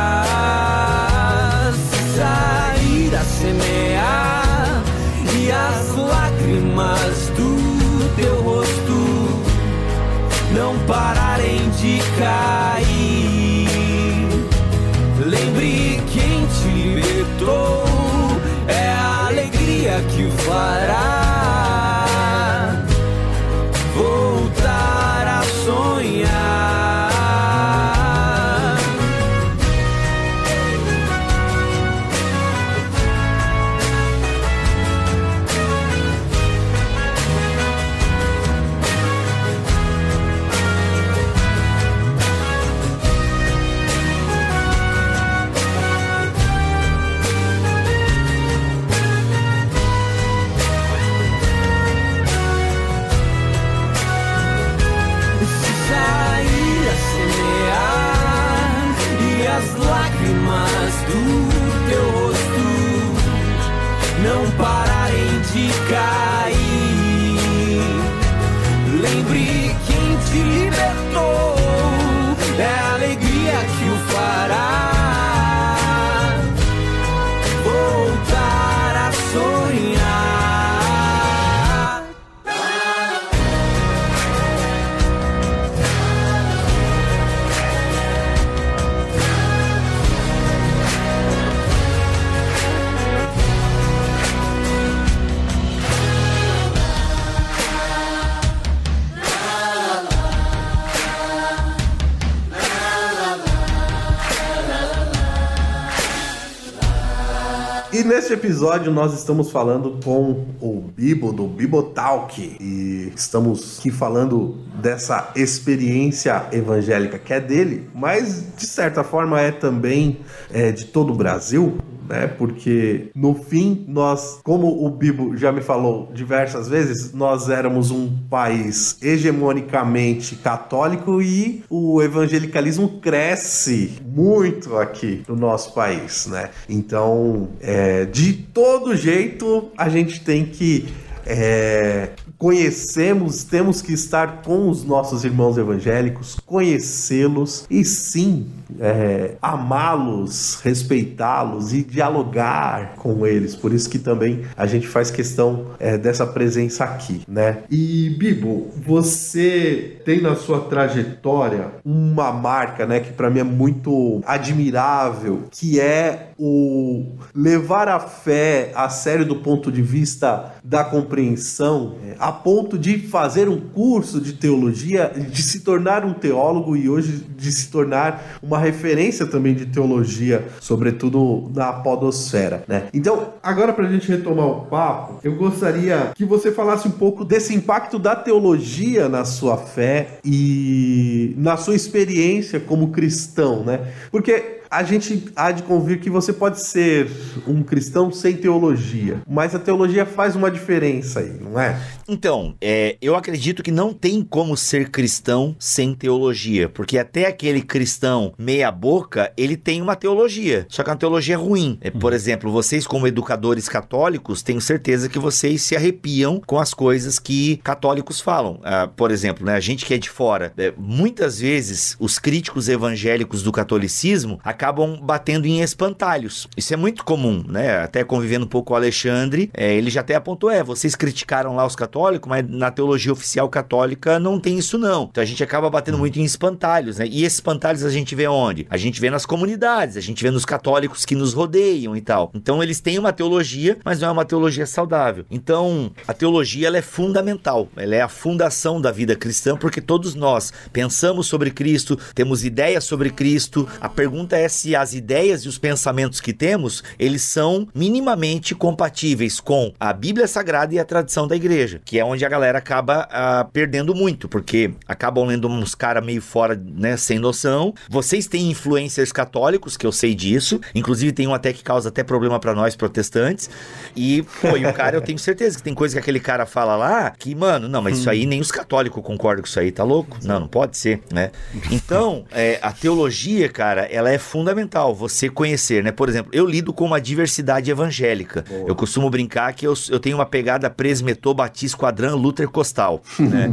episódio nós estamos falando com o Bibo do Bibotalk e estamos aqui falando dessa experiência evangélica que é dele, mas de certa forma é também é, de todo o Brasil né? Porque no fim, nós, como o Bibo já me falou diversas vezes, nós éramos um país hegemonicamente católico e o evangelicalismo cresce muito aqui no nosso país, né? Então, é, de todo jeito, a gente tem que é, conhecemos, temos que estar com os nossos irmãos evangélicos, conhecê-los e sim é, amá-los, respeitá-los e dialogar com eles. Por isso que também a gente faz questão é, dessa presença aqui, né? E Bibo, você tem na sua trajetória uma marca, né, que para mim é muito admirável, que é o levar a fé a sério do ponto de vista da compreensão, é, a ponto de fazer um curso de teologia, de se tornar um teólogo e hoje de se tornar uma referência também de teologia, sobretudo na podosfera, né? Então, agora para a gente retomar o papo, eu gostaria que você falasse um pouco desse impacto da teologia na sua fé e na sua experiência como cristão, né? Porque a gente há de convir que você pode ser um cristão sem teologia, mas a teologia faz uma diferença aí, não é? Então, é, eu acredito que não tem como ser cristão sem teologia, porque até aquele cristão meia boca, ele tem uma teologia, só que é uma teologia ruim. É, por uhum. exemplo, vocês como educadores católicos, tenho certeza que vocês se arrepiam com as coisas que católicos falam. Ah, por exemplo, né, a gente que é de fora, é, muitas vezes os críticos evangélicos do catolicismo acabam acabam batendo em espantalhos. Isso é muito comum, né? Até convivendo um pouco com o Alexandre, é, ele já até apontou: é, vocês criticaram lá os católicos, mas na teologia oficial católica não tem isso, não. Então a gente acaba batendo hum. muito em espantalhos, né? E espantalhos a gente vê onde? A gente vê nas comunidades, a gente vê nos católicos que nos rodeiam e tal. Então eles têm uma teologia, mas não é uma teologia saudável. Então a teologia ela é fundamental, ela é a fundação da vida cristã, porque todos nós pensamos sobre Cristo, temos ideias sobre Cristo. A pergunta é se as ideias e os pensamentos que temos, eles são minimamente compatíveis com a Bíblia Sagrada e a tradição da igreja, que é onde a galera acaba ah, perdendo muito, porque acabam lendo uns caras meio fora, né, sem noção. Vocês têm influencers católicos, que eu sei disso, inclusive tem um até que causa até problema para nós protestantes. E e o cara, eu tenho certeza que tem coisa que aquele cara fala lá que, mano, não, mas hum. isso aí hum. nem os católicos concordam com isso aí, tá louco? Não, não pode ser, né? Então, é, a teologia, cara, ela é fundamental você conhecer, né? Por exemplo, eu lido com uma diversidade evangélica. Boa. Eu costumo brincar que eu, eu tenho uma pegada presmetô, batista, quadrão, luter costal, né?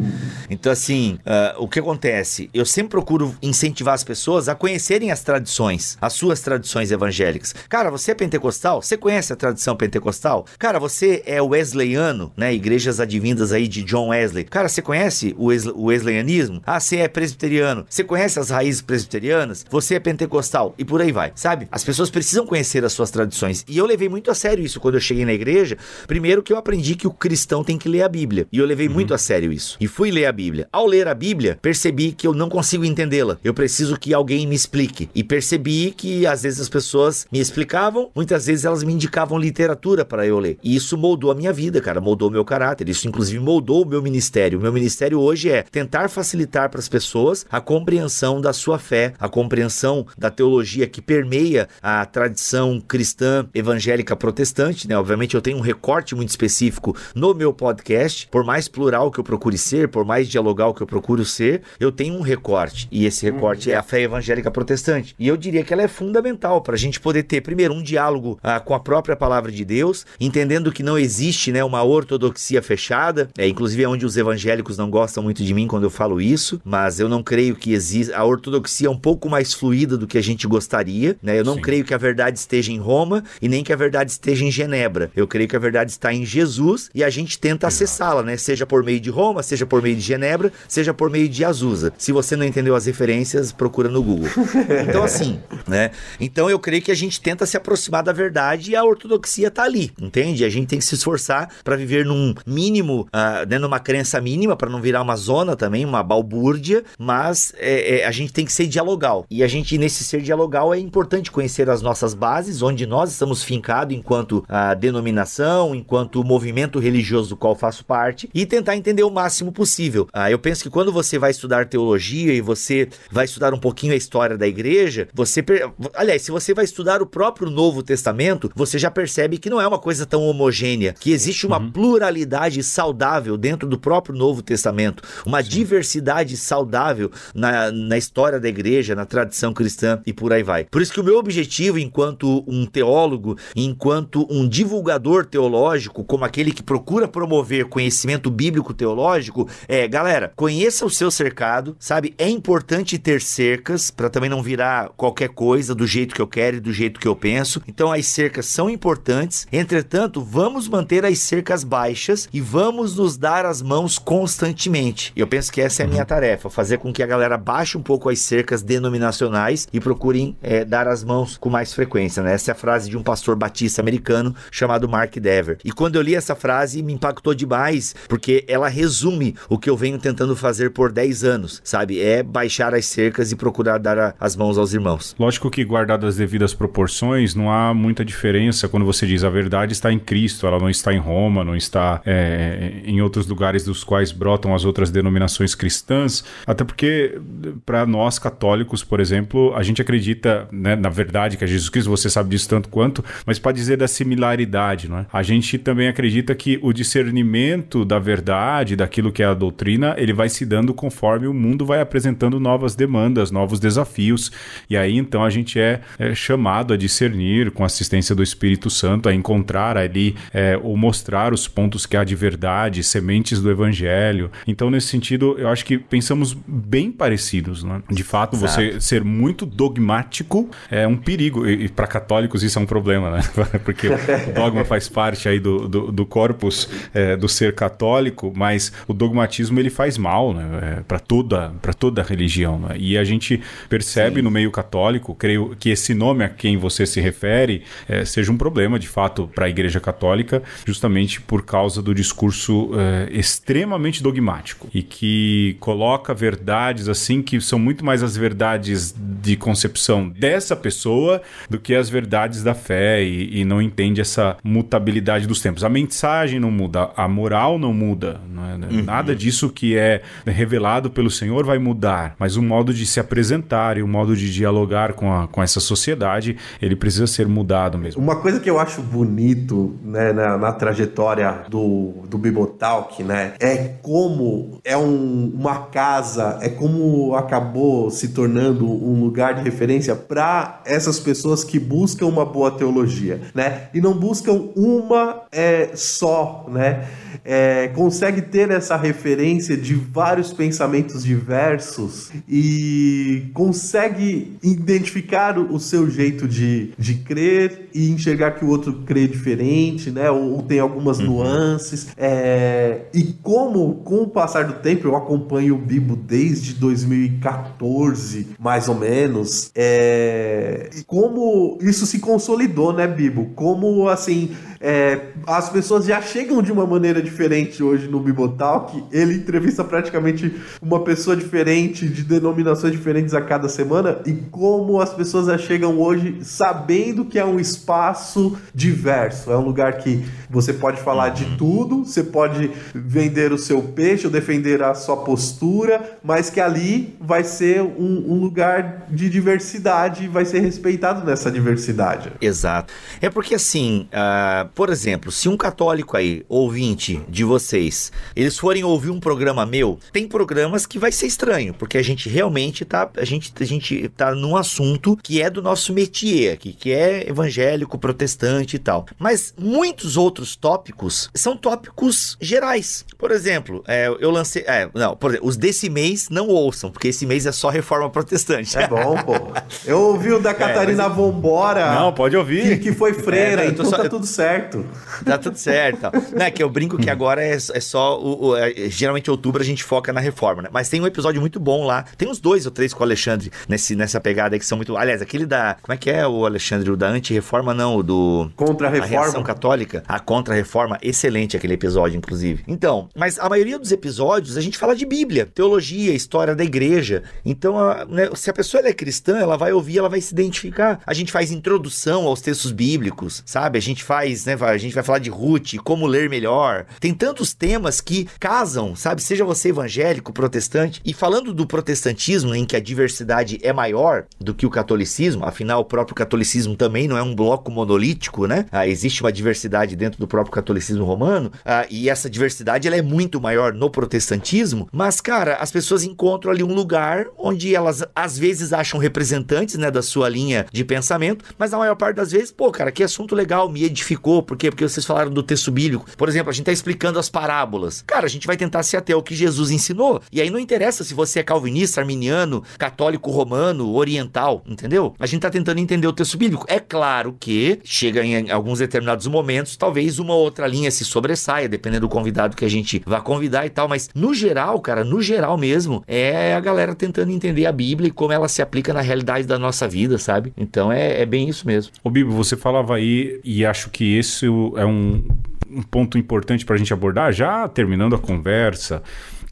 então, assim, uh, o que acontece? Eu sempre procuro incentivar as pessoas a conhecerem as tradições, as suas tradições evangélicas. Cara, você é pentecostal? Você conhece a tradição pentecostal? Cara, você é wesleyano, né? Igrejas advindas aí de John Wesley. Cara, você conhece o, o wesleyanismo? Ah, você é presbiteriano. Você conhece as raízes presbiterianas? Você é pentecostal? e por aí vai, sabe? As pessoas precisam conhecer as suas tradições. E eu levei muito a sério isso quando eu cheguei na igreja. Primeiro que eu aprendi que o cristão tem que ler a Bíblia. E eu levei uhum. muito a sério isso. E fui ler a Bíblia. Ao ler a Bíblia, percebi que eu não consigo entendê-la. Eu preciso que alguém me explique. E percebi que às vezes as pessoas me explicavam, muitas vezes elas me indicavam literatura para eu ler. E isso moldou a minha vida, cara, moldou o meu caráter. Isso inclusive moldou o meu ministério. O meu ministério hoje é tentar facilitar para as pessoas a compreensão da sua fé, a compreensão da teologia teologia que permeia a tradição cristã evangélica protestante, né? Obviamente eu tenho um recorte muito específico no meu podcast, por mais plural que eu procure ser, por mais dialogal que eu procuro ser, eu tenho um recorte e esse recorte hum, é, é a fé evangélica protestante. E eu diria que ela é fundamental para a gente poder ter primeiro um diálogo ah, com a própria palavra de Deus, entendendo que não existe, né, uma ortodoxia fechada. É inclusive é onde os evangélicos não gostam muito de mim quando eu falo isso, mas eu não creio que exista a ortodoxia é um pouco mais fluida do que a gente gostaria, né? Eu não Sim. creio que a verdade esteja em Roma e nem que a verdade esteja em Genebra. Eu creio que a verdade está em Jesus e a gente tenta acessá-la, né? Seja por meio de Roma, seja por meio de Genebra, seja por meio de Azusa. Se você não entendeu as referências, procura no Google. Então assim, né? Então eu creio que a gente tenta se aproximar da verdade e a ortodoxia está ali, entende? A gente tem que se esforçar para viver num mínimo, uh, né, numa crença mínima para não virar uma zona também, uma balbúrdia, mas é, é, a gente tem que ser dialogal. E a gente nesse ser dialogal dialogal, é importante conhecer as nossas bases, onde nós estamos fincados enquanto a ah, denominação, enquanto o movimento religioso do qual faço parte, e tentar entender o máximo possível. Ah, eu penso que quando você vai estudar teologia e você vai estudar um pouquinho a história da igreja, você. Per... Aliás, se você vai estudar o próprio Novo Testamento, você já percebe que não é uma coisa tão homogênea, que existe uma uhum. pluralidade saudável dentro do próprio Novo Testamento, uma Sim. diversidade saudável na, na história da igreja, na tradição cristã e por por aí vai. Por isso que o meu objetivo, enquanto um teólogo, enquanto um divulgador teológico, como aquele que procura promover conhecimento bíblico teológico, é, galera, conheça o seu cercado, sabe? É importante ter cercas para também não virar qualquer coisa do jeito que eu quero e do jeito que eu penso. Então as cercas são importantes. Entretanto, vamos manter as cercas baixas e vamos nos dar as mãos constantemente. Eu penso que essa é a minha uhum. tarefa, fazer com que a galera baixe um pouco as cercas denominacionais e procure é, dar as mãos com mais frequência. Né? Essa é a frase de um pastor batista americano chamado Mark Dever. E quando eu li essa frase, me impactou demais, porque ela resume o que eu venho tentando fazer por 10 anos, sabe? É baixar as cercas e procurar dar a, as mãos aos irmãos. Lógico que, guardado as devidas proporções, não há muita diferença quando você diz a verdade está em Cristo, ela não está em Roma, não está é, em outros lugares dos quais brotam as outras denominações cristãs. Até porque, para nós católicos, por exemplo, a gente acredita acredita né, na verdade que é Jesus Cristo, você sabe disso tanto quanto, mas para dizer da similaridade, não é? A gente também acredita que o discernimento da verdade, daquilo que é a doutrina, ele vai se dando conforme o mundo vai apresentando novas demandas, novos desafios. E aí então a gente é, é chamado a discernir com a assistência do Espírito Santo, a encontrar ali é, ou mostrar os pontos que há de verdade, sementes do Evangelho. Então, nesse sentido, eu acho que pensamos bem parecidos, não é? De fato, Exato. você ser muito dogmático dogmático é um perigo. E, e para católicos isso é um problema, né? Porque o dogma faz parte aí do, do, do corpus é, do ser católico, mas o dogmatismo ele faz mal né? É, para toda, para toda religião. Né? E a gente percebe Sim. no meio católico, creio que esse nome a quem você se refere é, seja um problema, de fato, para a Igreja Católica, justamente por causa do discurso é, extremamente dogmático e que coloca verdades assim que são muito mais as verdades de concepção percepção dessa pessoa do que as verdades da fé e, e não entende essa mutabilidade dos tempos. A mensagem não muda, a moral não muda, não é? uhum. nada disso que é revelado pelo Senhor vai mudar, mas o modo de se apresentar e o modo de dialogar com, a, com essa sociedade, ele precisa ser mudado mesmo. Uma coisa que eu acho bonito né, na, na, trajetória do, do Bibotalk né, é como é um, uma casa, é como acabou se tornando um lugar de referência referência para essas pessoas que buscam uma boa teologia, né? E não buscam uma é, só, né? É, consegue ter essa referência de vários pensamentos diversos e consegue identificar o seu jeito de, de crer e enxergar que o outro crê diferente, né? Ou, ou tem algumas uhum. nuances. É, e como, com o passar do tempo, eu acompanho o Bibo desde 2014, mais ou menos, é, e como isso se consolidou, né, Bibo? Como, assim, é, as pessoas já chegam de uma maneira diferente hoje no Bibotalk. Ele entrevista praticamente uma pessoa diferente, de denominações diferentes a cada semana. E como as pessoas já chegam hoje sabendo que é um espaço diverso. É um lugar que você pode falar de uhum. tudo, você pode vender o seu peixe ou defender a sua postura, mas que ali vai ser um, um lugar de diversidade diversidade e vai ser respeitado nessa diversidade. Exato. É porque assim, uh, por exemplo, se um católico aí, ouvinte de vocês, eles forem ouvir um programa meu, tem programas que vai ser estranho, porque a gente realmente tá, a gente, a gente tá num assunto que é do nosso métier aqui, que é evangélico, protestante e tal. Mas muitos outros tópicos são tópicos gerais. Por exemplo, é, eu lancei, é, não, por exemplo, os desse mês não ouçam, porque esse mês é só reforma protestante. É bom, pô. Eu ouvi o da é, Catarina é, Vombora. Não, pode ouvir. Que, que foi é, freira, é, então só... tá tudo certo. Tá tudo certo. não, é que eu brinco que agora é, é só. O, o é, geralmente em outubro a gente foca na reforma, né? Mas tem um episódio muito bom lá. Tem uns dois ou três com o Alexandre nesse, nessa pegada aí que são muito. Aliás, aquele da. Como é que é o Alexandre? O da anti-reforma, não, o do. Contra-reforma. A católica. A contra-reforma. Excelente aquele episódio, inclusive. Então, mas a maioria dos episódios a gente fala de Bíblia, teologia, história da igreja. Então, a, né, se a pessoa é cristã, ela ela vai ouvir, ela vai se identificar. A gente faz introdução aos textos bíblicos, sabe? A gente faz, né? A gente vai falar de Ruth, como ler melhor. Tem tantos temas que casam, sabe? Seja você evangélico, protestante. E falando do protestantismo, em que a diversidade é maior do que o catolicismo, afinal, o próprio catolicismo também não é um bloco monolítico, né? Ah, existe uma diversidade dentro do próprio catolicismo romano, ah, e essa diversidade ela é muito maior no protestantismo, mas, cara, as pessoas encontram ali um lugar onde elas às vezes acham representação representantes, né, da sua linha de pensamento, mas na maior parte das vezes, pô, cara, que assunto legal, me edificou, por quê? Porque vocês falaram do texto bíblico. Por exemplo, a gente tá explicando as parábolas. Cara, a gente vai tentar ser até o que Jesus ensinou. E aí não interessa se você é calvinista, arminiano, católico romano, oriental, entendeu? A gente tá tentando entender o texto bíblico. É claro que chega em alguns determinados momentos, talvez uma outra linha se sobressaia, dependendo do convidado que a gente vá convidar e tal, mas no geral, cara, no geral mesmo, é a galera tentando entender a Bíblia e como ela se aplica na realidade realidades da nossa vida, sabe? Então é, é bem isso mesmo. Ô Bibo, você falava aí, e acho que esse é um, um ponto importante para a gente abordar, já terminando a conversa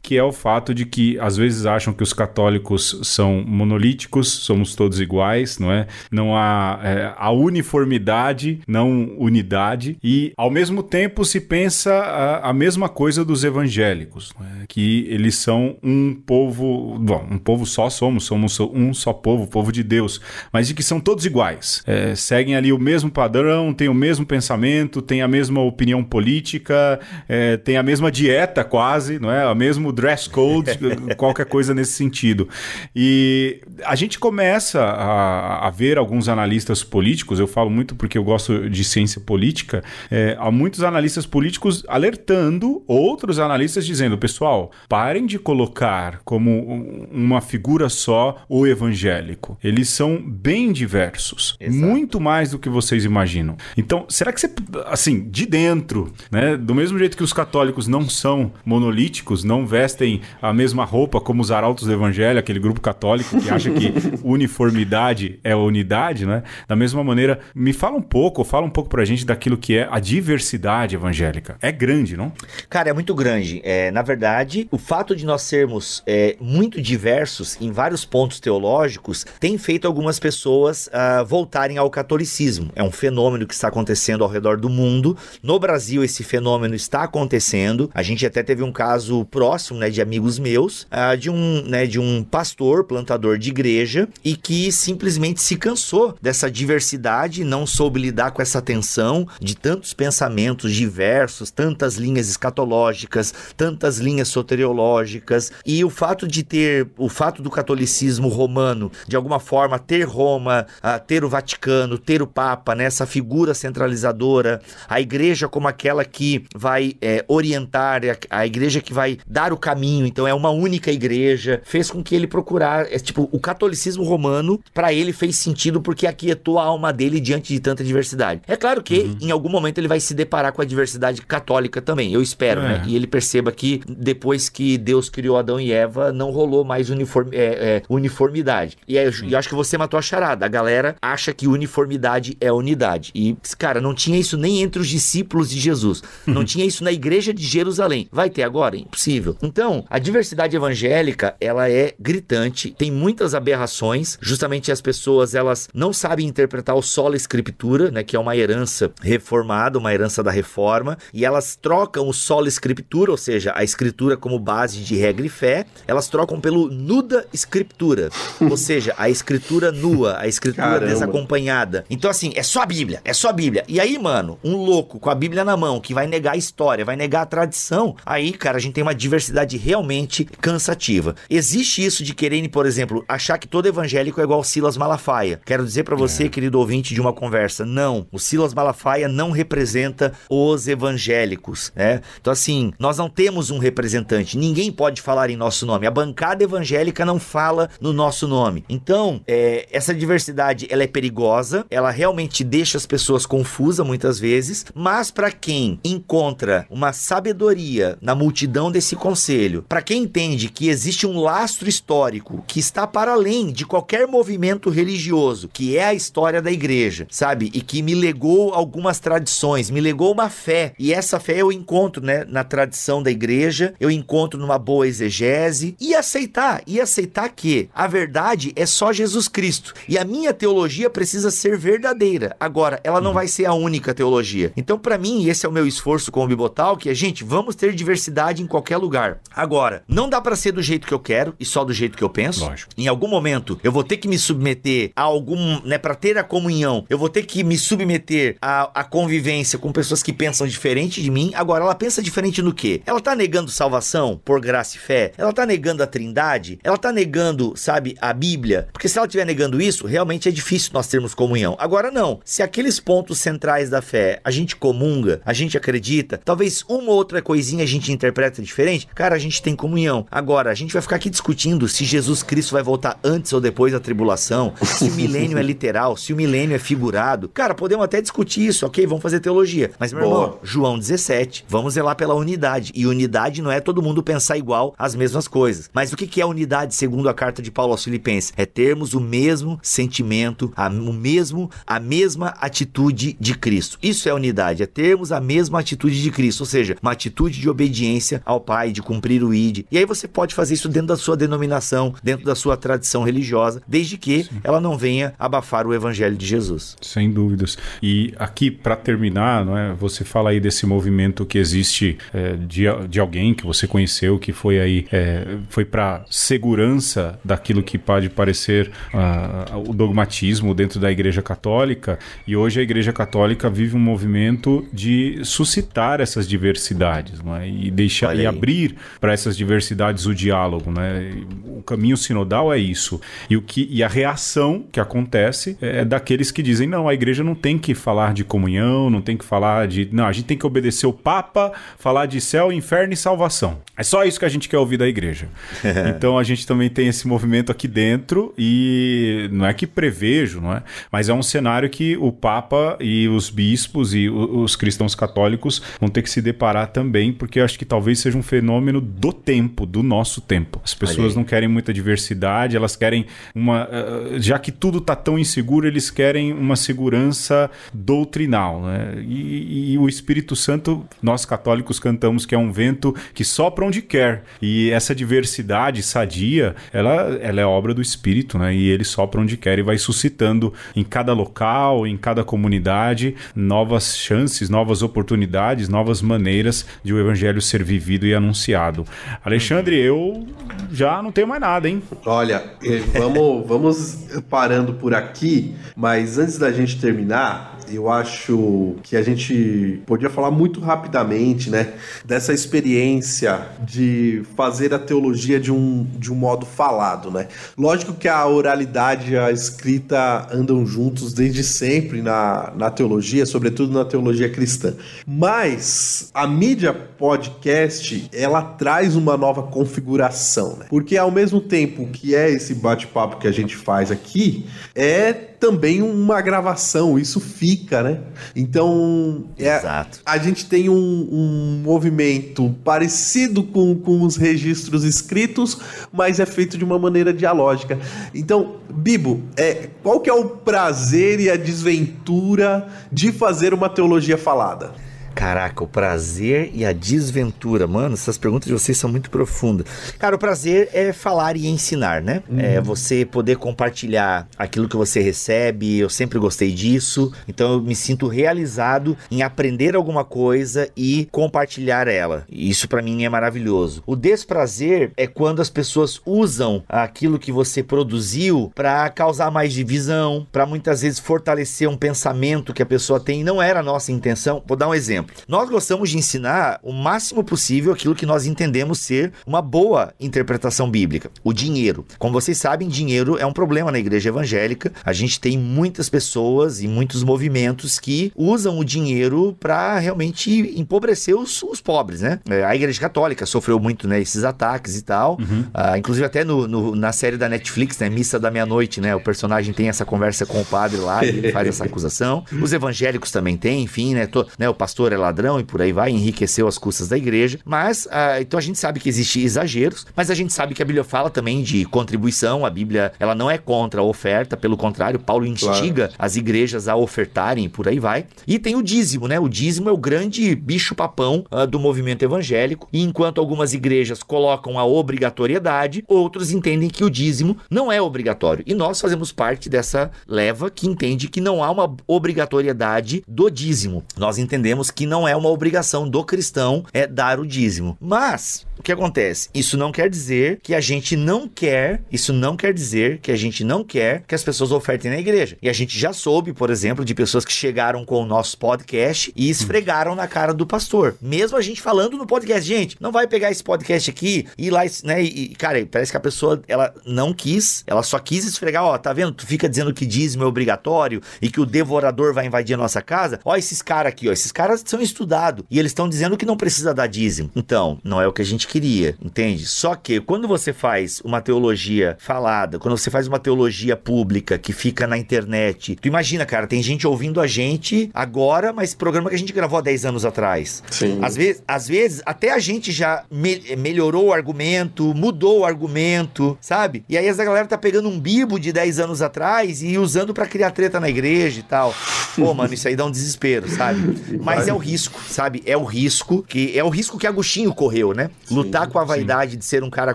que é o fato de que às vezes acham que os católicos são monolíticos, somos todos iguais, não é? Não há é, a uniformidade, não unidade, e ao mesmo tempo se pensa a, a mesma coisa dos evangélicos, é? que eles são um povo, bom, um povo só somos, somos um só povo, povo de Deus, mas de que são todos iguais, é, seguem ali o mesmo padrão, têm o mesmo pensamento, têm a mesma opinião política, é, têm a mesma dieta quase, não é? O mesmo dress code, qualquer coisa nesse sentido. E a gente começa a, a, ver alguns analistas políticos, eu falo muito porque eu gosto de ciência política, é, há muitos analistas políticos alertando outros analistas dizendo, pessoal, parem de colocar como uma figura só o evangélico. Eles são bem diversos, Exato. muito mais do que vocês imaginam. Então, será que você, assim, de dentro, né, do mesmo jeito que os católicos não são monolíticos, não vestem vestem a mesma roupa como os arautos do evangelho, aquele grupo católico que acha que uniformidade é unidade, né? Da mesma maneira, me fala um pouco, fala um pouco pra gente daquilo que é a diversidade evangélica. É grande, não? Cara, é muito grande. É, na verdade, o fato de nós sermos é, muito diversos em vários pontos teológicos tem feito algumas pessoas uh, voltarem ao catolicismo. É um fenômeno que está acontecendo ao redor do mundo. No Brasil, esse fenômeno está acontecendo. A gente até teve um caso próximo próximo, né, de amigos meus, uh, de um, né, de um pastor, plantador de igreja e que simplesmente se cansou dessa diversidade, não soube lidar com essa tensão de tantos pensamentos diversos, tantas linhas escatológicas, tantas linhas soteriológicas e o fato de ter o fato do catolicismo romano, de alguma forma ter Roma, uh, ter o Vaticano, ter o Papa, né, essa figura centralizadora, a igreja como aquela que vai é, orientar, a, a igreja que vai dar o caminho, então é uma única igreja, fez com que ele procurar, é, tipo, o catolicismo romano para ele fez sentido porque aquietou a alma dele diante de tanta diversidade. É claro que uhum. em algum momento ele vai se deparar com a diversidade católica também, eu espero, né? é. né? E ele perceba que depois que Deus criou Adão e Eva, não rolou mais uniform, é, é uniformidade. E é, eu acho que você matou a charada. A galera acha que uniformidade é unidade. E, cara, não tinha isso nem entre os discípulos de Jesus. Não tinha isso na igreja de Jerusalém. Vai ter agora? Impossível. Então, a diversidade evangélica, ela é gritante, tem muitas aberrações, justamente as pessoas, elas não sabem interpretar o solo escritura, né, que é uma herança reformada, uma herança da reforma, e elas trocam o solo escritura, ou seja, a escritura como base de regra e fé, elas trocam pelo nuda escritura, ou seja, a escritura nua, a escritura Caramba. desacompanhada. Então assim, é só a Bíblia, é só a Bíblia. E aí, mano, um louco com a Bíblia na mão que vai negar a história, vai negar a tradição, aí, cara, a gente tem uma diversidade atividade realmente cansativa. Existe isso de querer por exemplo, achar que todo evangélico é igual Silas Malafaia. Quero dizer para você, é. querido ouvinte de uma conversa, não. O Silas Malafaia não representa os evangélicos, né? Então assim, nós não temos um representante. Ninguém pode falar em nosso nome. A bancada evangélica não fala no nosso nome. Então, é, essa diversidade ela é perigosa. Ela realmente deixa as pessoas confusas muitas vezes. Mas para quem encontra uma sabedoria na multidão desse conceito conselho para quem entende que existe um lastro histórico que está para além de qualquer movimento religioso, que é a história da igreja, sabe? E que me legou algumas tradições, me legou uma fé. E essa fé eu encontro, né, na tradição da igreja, eu encontro numa boa exegese e aceitar, e aceitar que a verdade é só Jesus Cristo. E a minha teologia precisa ser verdadeira. Agora, ela não uhum. vai ser a única teologia. Então, para mim, esse é o meu esforço com o Bibotal, que é, gente, vamos ter diversidade em qualquer lugar Agora, não dá para ser do jeito que eu quero e só do jeito que eu penso. Lógico. Em algum momento, eu vou ter que me submeter a algum, né, para ter a comunhão, eu vou ter que me submeter a à convivência com pessoas que pensam diferente de mim. Agora, ela pensa diferente no quê? Ela tá negando salvação por graça e fé? Ela tá negando a Trindade? Ela tá negando, sabe, a Bíblia? Porque se ela estiver negando isso, realmente é difícil nós termos comunhão. Agora não, se aqueles pontos centrais da fé a gente comunga, a gente acredita, talvez uma ou outra coisinha a gente interpreta diferente, Cara, a gente tem comunhão. Agora, a gente vai ficar aqui discutindo se Jesus Cristo vai voltar antes ou depois da tribulação, se o milênio é literal, se o milênio é figurado. Cara, podemos até discutir isso, ok? Vamos fazer teologia. Mas, meu Boa. irmão, João 17, vamos zelar pela unidade. E unidade não é todo mundo pensar igual as mesmas coisas. Mas o que é unidade, segundo a carta de Paulo aos Filipenses? É termos o mesmo sentimento, a, o mesmo, a mesma atitude de Cristo. Isso é unidade, é termos a mesma atitude de Cristo, ou seja, uma atitude de obediência ao Pai, de cumprir o ID. E aí você pode fazer isso dentro da sua denominação, dentro da sua tradição religiosa, desde que Sim. ela não venha abafar o evangelho de Jesus. Sem dúvidas. E aqui, para terminar, não é, você fala aí desse movimento que existe é, de, de alguém que você conheceu, que foi aí, é, foi para segurança daquilo que pode parecer uh, o dogmatismo dentro da Igreja Católica. E hoje a Igreja Católica vive um movimento de suscitar essas diversidades não é? e deixar e abrir para essas diversidades o diálogo, né? O caminho sinodal é isso. E o que e a reação que acontece é daqueles que dizem: "Não, a igreja não tem que falar de comunhão, não tem que falar de, não, a gente tem que obedecer o papa, falar de céu, inferno e salvação". É só isso que a gente quer ouvir da igreja. então a gente também tem esse movimento aqui dentro e não é que prevejo, não é? Mas é um cenário que o papa e os bispos e os cristãos católicos vão ter que se deparar também, porque acho que talvez seja um fenômeno fenômeno do tempo, do nosso tempo. As pessoas não querem muita diversidade, elas querem uma. Eh, eh, já que tudo está tão inseguro, eles querem uma segurança doutrinal. Né? E, e, o Espírito Santo, nós católicos cantamos que é um vento que sopra onde quer. E essa diversidade sadia, ela, ela é obra do Espírito, né? E ele sopra onde quer e vai suscitando em cada local, em cada comunidade, novas chances, novas oportunidades, novas maneiras de o evangelho ser vivido e anunciado fechado. Alexandre, eu já não tenho mais nada, hein? Olha, eh, vamos, vamos parando por aqui, mas antes da gente terminar, eu acho que a gente podia falar muito rapidamente, né, dessa experiência de fazer a teologia de um, de um modo falado, né? Lógico que a oralidade e a escrita andam juntos desde sempre na, na teologia, sobretudo na teologia cristã. Mas a mídia podcast, ela traz uma nova configuração, né? Porque ao mesmo tempo que é esse bate-papo que a gente faz aqui, é também uma gravação, isso fica, né? Então, é, a gente tem um, um movimento parecido com, com os registros escritos, mas é feito de uma maneira dialógica. Então, Bibo, é, qual que é o prazer e a desventura de fazer uma teologia falada? Caraca, o prazer e a desventura. Mano, essas perguntas de vocês são muito profundas. Cara, o prazer é falar e ensinar, né? Uhum. É você poder compartilhar aquilo que você recebe. Eu sempre gostei disso. Então eu me sinto realizado em aprender alguma coisa e compartilhar ela. Isso para mim é maravilhoso. O desprazer é quando as pessoas usam aquilo que você produziu para causar mais divisão, para muitas vezes fortalecer um pensamento que a pessoa tem e não era a nossa intenção. Vou dar um exemplo. Nós gostamos de ensinar o máximo possível aquilo que nós entendemos ser uma boa interpretação bíblica, o dinheiro. Como vocês sabem, dinheiro é um problema na igreja evangélica. A gente tem muitas pessoas e muitos movimentos que usam o dinheiro para realmente empobrecer os, os, pobres, né? É, a igreja católica sofreu muito, né, esses ataques e tal. Uhum. Ah, inclusive até no, no, na série da Netflix, né, Missa da Meia-Noite, né, o personagem tem essa conversa com o padre lá, e faz essa acusação. Os evangélicos também têm, enfim, né, to, né o pastor é ladrão e por aí vai, enriqueceu as custas da igreja. Mas, ah, então a gente sabe que existe exageros, mas a gente sabe que a Bíblia fala também de contribuição. A Bíblia, ela não é contra a oferta, pelo contrário, Paulo instiga claro. as igrejas a ofertarem e por aí vai. E tem o dízimo, né? O dízimo é o grande bicho-papão ah, do movimento evangélico. E enquanto algumas igrejas colocam a obrigatoriedade, outros entendem que o dízimo não é obrigatório. E nós fazemos parte dessa leva que entende que não há uma obrigatoriedade do dízimo. Nós entendemos que que não é uma obrigação do cristão é dar o dízimo. Mas o que acontece? Isso não quer dizer que a gente não quer, isso não quer dizer que a gente não quer que as pessoas ofertem na igreja. E a gente já soube, por exemplo, de pessoas que chegaram com o nosso podcast e esfregaram na cara do pastor. Mesmo a gente falando no podcast, gente, não vai pegar esse podcast aqui e ir lá, né? E, cara, parece que a pessoa, ela não quis, ela só quis esfregar, ó, tá vendo? Tu fica dizendo que dízimo é obrigatório e que o devorador vai invadir a nossa casa. Ó, esses caras aqui, ó, esses caras são estudados. E eles estão dizendo que não precisa dar dízimo. Então, não é o que a gente queria, entende? Só que quando você faz uma teologia falada, quando você faz uma teologia pública que fica na internet, tu imagina, cara, tem gente ouvindo a gente agora, mas programa que a gente gravou há 10 anos atrás. Sim. Às vezes, às vezes até a gente já me melhorou o argumento, mudou o argumento, sabe? E aí essa galera tá pegando um bibo de 10 anos atrás e usando para criar treta na igreja e tal. Pô, mano, isso aí dá um desespero, sabe? Mas é o risco, sabe? É o risco que é o risco que Agostinho correu, né? Sim, Lutar com a vaidade sim. de ser um cara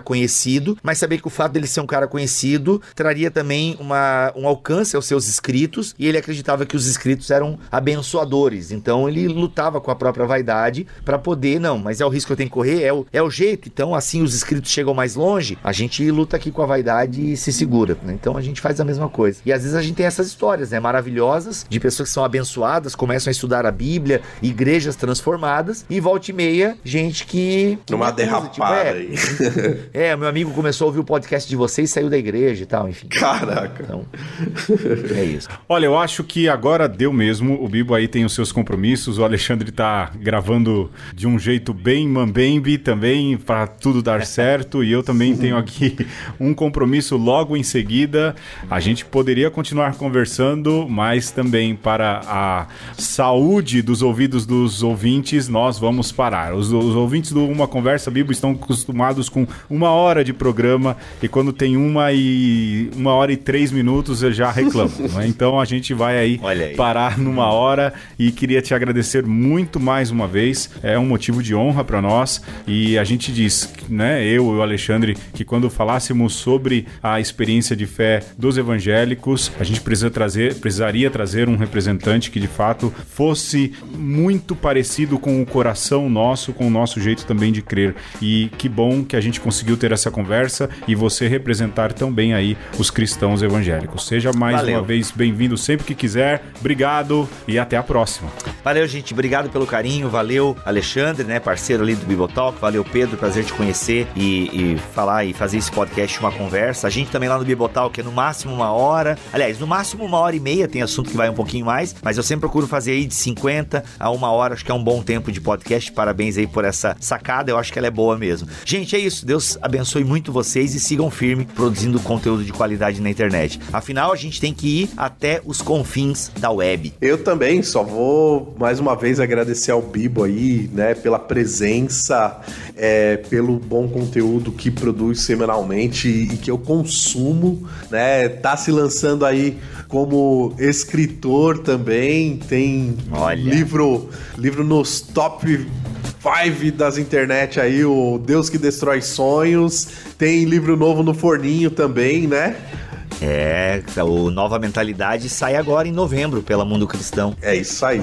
conhecido, mas saber que o fato dele ser um cara conhecido traria também uma, um alcance aos seus escritos e ele acreditava que os escritos eram abençoadores. Então ele lutava com a própria vaidade para poder, não, mas é o risco que eu tenho que correr, é o, é o jeito. Então assim os escritos chegam mais longe, a gente luta aqui com a vaidade e se segura. Né? Então a gente faz a mesma coisa. E às vezes a gente tem essas histórias, né? Maravilhosas de pessoas que são abençoadas, começam a estudar a Bíblia e igrejas transformadas e volte e meia, gente que. Numa tipo, derrapada tipo, é, aí. é, meu amigo começou a ouvir o podcast de vocês, saiu da igreja e tal, enfim. Caraca. Então, é isso. Olha, eu acho que agora deu mesmo. O Bibo aí tem os seus compromissos, o Alexandre tá gravando de um jeito bem mambembe também, para tudo dar certo. E eu também tenho aqui um compromisso logo em seguida. A gente poderia continuar conversando, mas também para a saúde dos ouvidos dos ouvintes, nós vamos parar. Os, os ouvintes do Uma Conversa Bíblia estão acostumados com uma hora de programa e quando tem uma e uma hora e três minutos eu já reclamo. né? Então a gente vai aí, aí, parar numa hora e queria te agradecer muito mais uma vez. É um motivo de honra para nós e a gente diz, né? Eu e o Alexandre que quando falássemos sobre a experiência de fé dos evangélicos, a gente precisa trazer, precisaria trazer um representante que de fato fosse muito muito parecido com o coração nosso, com o nosso jeito também de crer. E que bom que a gente conseguiu ter essa conversa e você representar também aí os cristãos evangélicos. Seja mais Valeu. uma vez bem-vindo sempre que quiser. Obrigado e até a próxima. Valeu, gente. Obrigado pelo carinho. Valeu, Alexandre, né, parceiro ali do Bibotalk. Valeu, Pedro. Prazer te conhecer e, e falar e fazer esse podcast uma conversa. A gente também lá no Bibotalk é no máximo uma hora. Aliás, no máximo uma hora e meia. Tem assunto que vai um pouquinho mais, mas eu sempre procuro fazer aí de 50 a uma uma hora, acho que é um bom tempo de podcast. Parabéns aí por essa sacada, eu acho que ela é boa mesmo. Gente, é isso. Deus abençoe muito vocês e sigam firme produzindo conteúdo de qualidade na internet. Afinal, a gente tem que ir até os confins da web. Eu também, só vou mais uma vez agradecer ao Bibo aí, né, pela presença é, pelo bom conteúdo que produz semanalmente e que eu consumo, né? Tá se lançando aí como escritor também, tem Olha. livro livro nos top 5 das internet aí, o Deus que Destrói Sonhos, tem livro novo no forninho também, né? É, o Nova Mentalidade sai agora em novembro pela Mundo Cristão. É isso aí.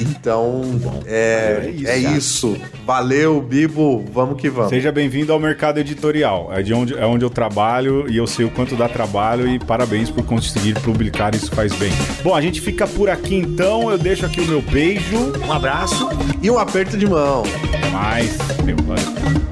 Então, Bom, é, é, isso, é isso, Valeu, Bibo. Vamos que vamos. Seja bem-vindo ao mercado editorial. É, de onde, é onde eu trabalho e eu sei o quanto dá trabalho e parabéns por conseguir publicar Isso Faz Bem. Bom, a gente fica por aqui então. Eu deixo aqui o meu beijo. Um abraço. E um aperto de mão. Mais, meu pai.